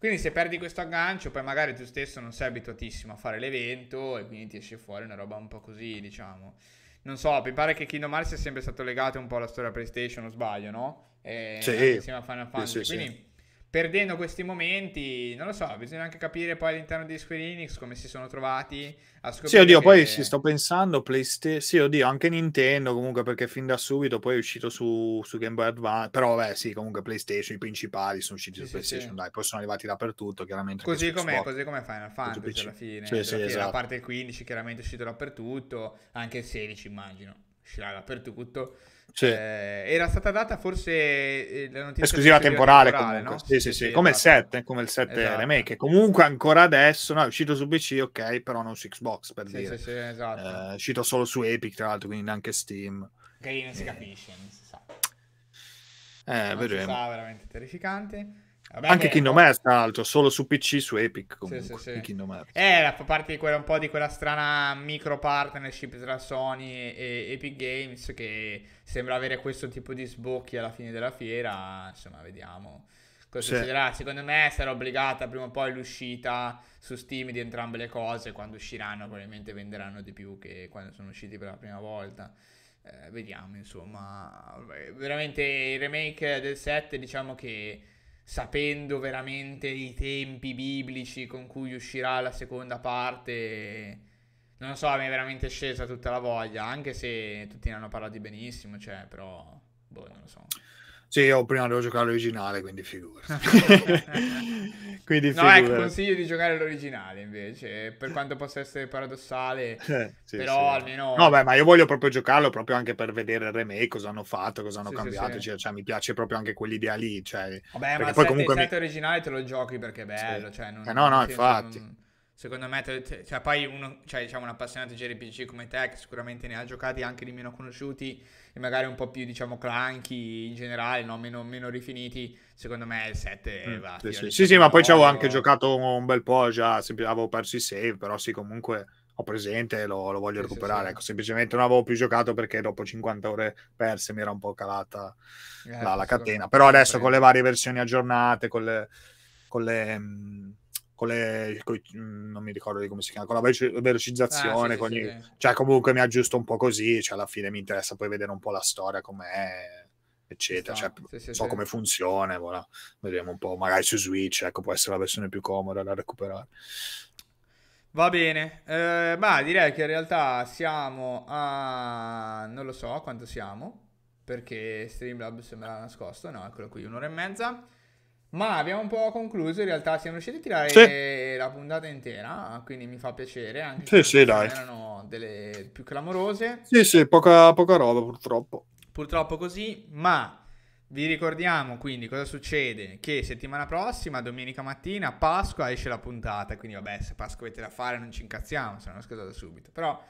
Quindi se perdi questo aggancio, poi magari tu stesso non sei abituatissimo a fare l'evento e quindi ti esce fuori una roba un po' così, diciamo. Non so, mi pare che Kingdom Hearts sia sempre stato legato un po' alla storia PlayStation, o sbaglio, no? E sì. Insieme a Final Fantasy. Sì, sì, quindi perdendo questi momenti, non lo so, bisogna anche capire poi all'interno di Square Enix come si sono trovati a Sì, oddio, che... poi ci sto pensando, PlayStation, sì, oddio, anche Nintendo comunque perché fin da subito poi è uscito su, su Game Boy Advance, però beh sì, comunque PlayStation, i principali sono usciti sì, su PlayStation, sì, dai, poi sono arrivati dappertutto, chiaramente. Così come così com'è Final Fantasy alla fine, sì, sì, fine esatto. la parte 15 chiaramente è uscito dappertutto, anche il 16 immagino, uscirà dappertutto. Sì. Eh, era stata data forse eh, la notizia esclusiva temporale, temporale no? sì, sì, sì, sì, come esatto. il 7, come il 7 esatto. esatto. remake. Comunque ancora adesso no, è uscito su PC, ok, però non su Xbox per dire. Esatto. Eh, è uscito solo su Epic, tra l'altro, quindi neanche Steam. Che non si eh. capisce, non si sa. Eh, non vedremo. veramente terrificante. Vabbè, Anche beh, Kingdom Hearts, tra l'altro, solo su PC, su Epic comunque, sì, sì, sì. Eh, fa parte di quella, un po' di quella strana micro partnership tra Sony e Epic Games che sembra avere questo tipo di sbocchi alla fine della fiera, insomma, vediamo cosa sì. succederà. Secondo me sarà obbligata prima o poi l'uscita su Steam di entrambe le cose, quando usciranno probabilmente venderanno di più che quando sono usciti per la prima volta. Eh, vediamo, insomma, veramente il remake del 7 diciamo che sapendo veramente i tempi biblici con cui uscirà la seconda parte, non so, mi è veramente scesa tutta la voglia, anche se tutti ne hanno parlato benissimo, cioè, però, boh, non lo so. Sì, io prima devo giocare l'originale, quindi figura. *laughs* quindi figura. No, ecco, consiglio di giocare l'originale invece, per quanto possa essere paradossale, sì, però sì. almeno... No, beh, ma io voglio proprio giocarlo proprio anche per vedere il remake, cosa hanno fatto, cosa hanno sì, cambiato, cioè, cioè, mi piace proprio anche quell'idea lì, cioè... Vabbè, ma poi comunque il set mi... originale te lo giochi perché è bello, cioè... Non, eh no, no, infatti... Non... Secondo me, cioè, poi uno, cioè, diciamo, un appassionato di JRPG come te, che sicuramente ne ha giocati anche di meno conosciuti e magari un po' più diciamo clunky in generale, no? meno, meno, rifiniti, secondo me il 7 mm, va. Sì, sì. sì, sì, ma poi ci avevo anche eh. giocato un bel po', già sempre, avevo perso i save, però sì comunque ho presente e lo, lo, voglio sì, recuperare. Ecco, semplicemente non avevo più giocato perché dopo 50 ore perse mi era un po' calata eh, la, la catena, però adesso con le varie versioni aggiornate, con le... Con le mm, con le con, mm, non mi ricordo come si chiama con la velocizzazione ah, sì, sì, gli, sì. cioè comunque mi aggiusto un po' così cioè alla fine mi interessa poi vedere un po' la storia com'è eccetera cioè, so come funziona voilà. vedremo un po' magari su Switch ecco può essere la versione più comoda da recuperare Va bene, eh, ma direi che in realtà siamo a... non lo so quanto siamo, perché Streamlab sembra nascosto, no, eccolo qui, un'ora e mezza. Ma abbiamo un po' concluso, in realtà siamo riusciti a tirare sì. la puntata intera, quindi mi fa piacere, anche sì, sì, dai. erano delle più clamorose. Sì, sì, poca, poca roba purtroppo. Purtroppo così, ma vi ricordiamo quindi cosa succede, che settimana prossima, domenica mattina, Pasqua esce la puntata, quindi vabbè, se Pasqua avete da fare non ci incazziamo, se no scusate subito, però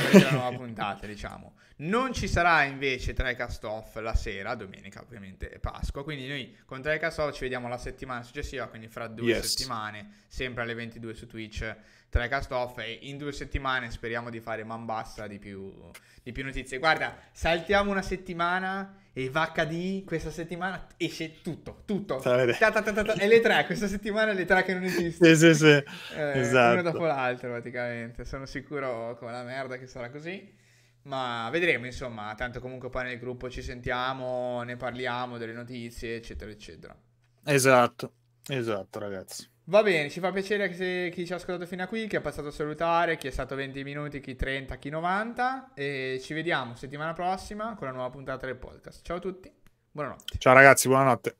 avete la nuova puntata, diciamo. Non ci sarà invece tra cast off la sera, domenica ovviamente è Pasqua, quindi noi con tra cast off ci vediamo la settimana successiva, quindi fra due yes. settimane, sempre alle 22 su Twitch tra cast off e in due settimane speriamo di fare man bassa di più, di più notizie. Guarda, saltiamo una settimana e VHD questa settimana esce tutto, tutto. Ta, ta, ta, e le tre, questa settimana le tre che non esistono. sì, sì, sì. Eh, esatto. Una dopo l'altra praticamente, sono sicuro come la merda che sarà così. Ma vedremo, insomma, tanto comunque poi nel gruppo ci sentiamo, ne parliamo delle notizie, eccetera, eccetera. Esatto, esatto ragazzi. Va bene, ci fa piacere se, chi ci ha ascoltato fino a qui, chi è passato a salutare, chi è stato 20 minuti, chi 30, chi 90 e ci vediamo settimana prossima con la nuova puntata del podcast. Ciao a tutti, buonanotte. Ciao ragazzi, buonanotte.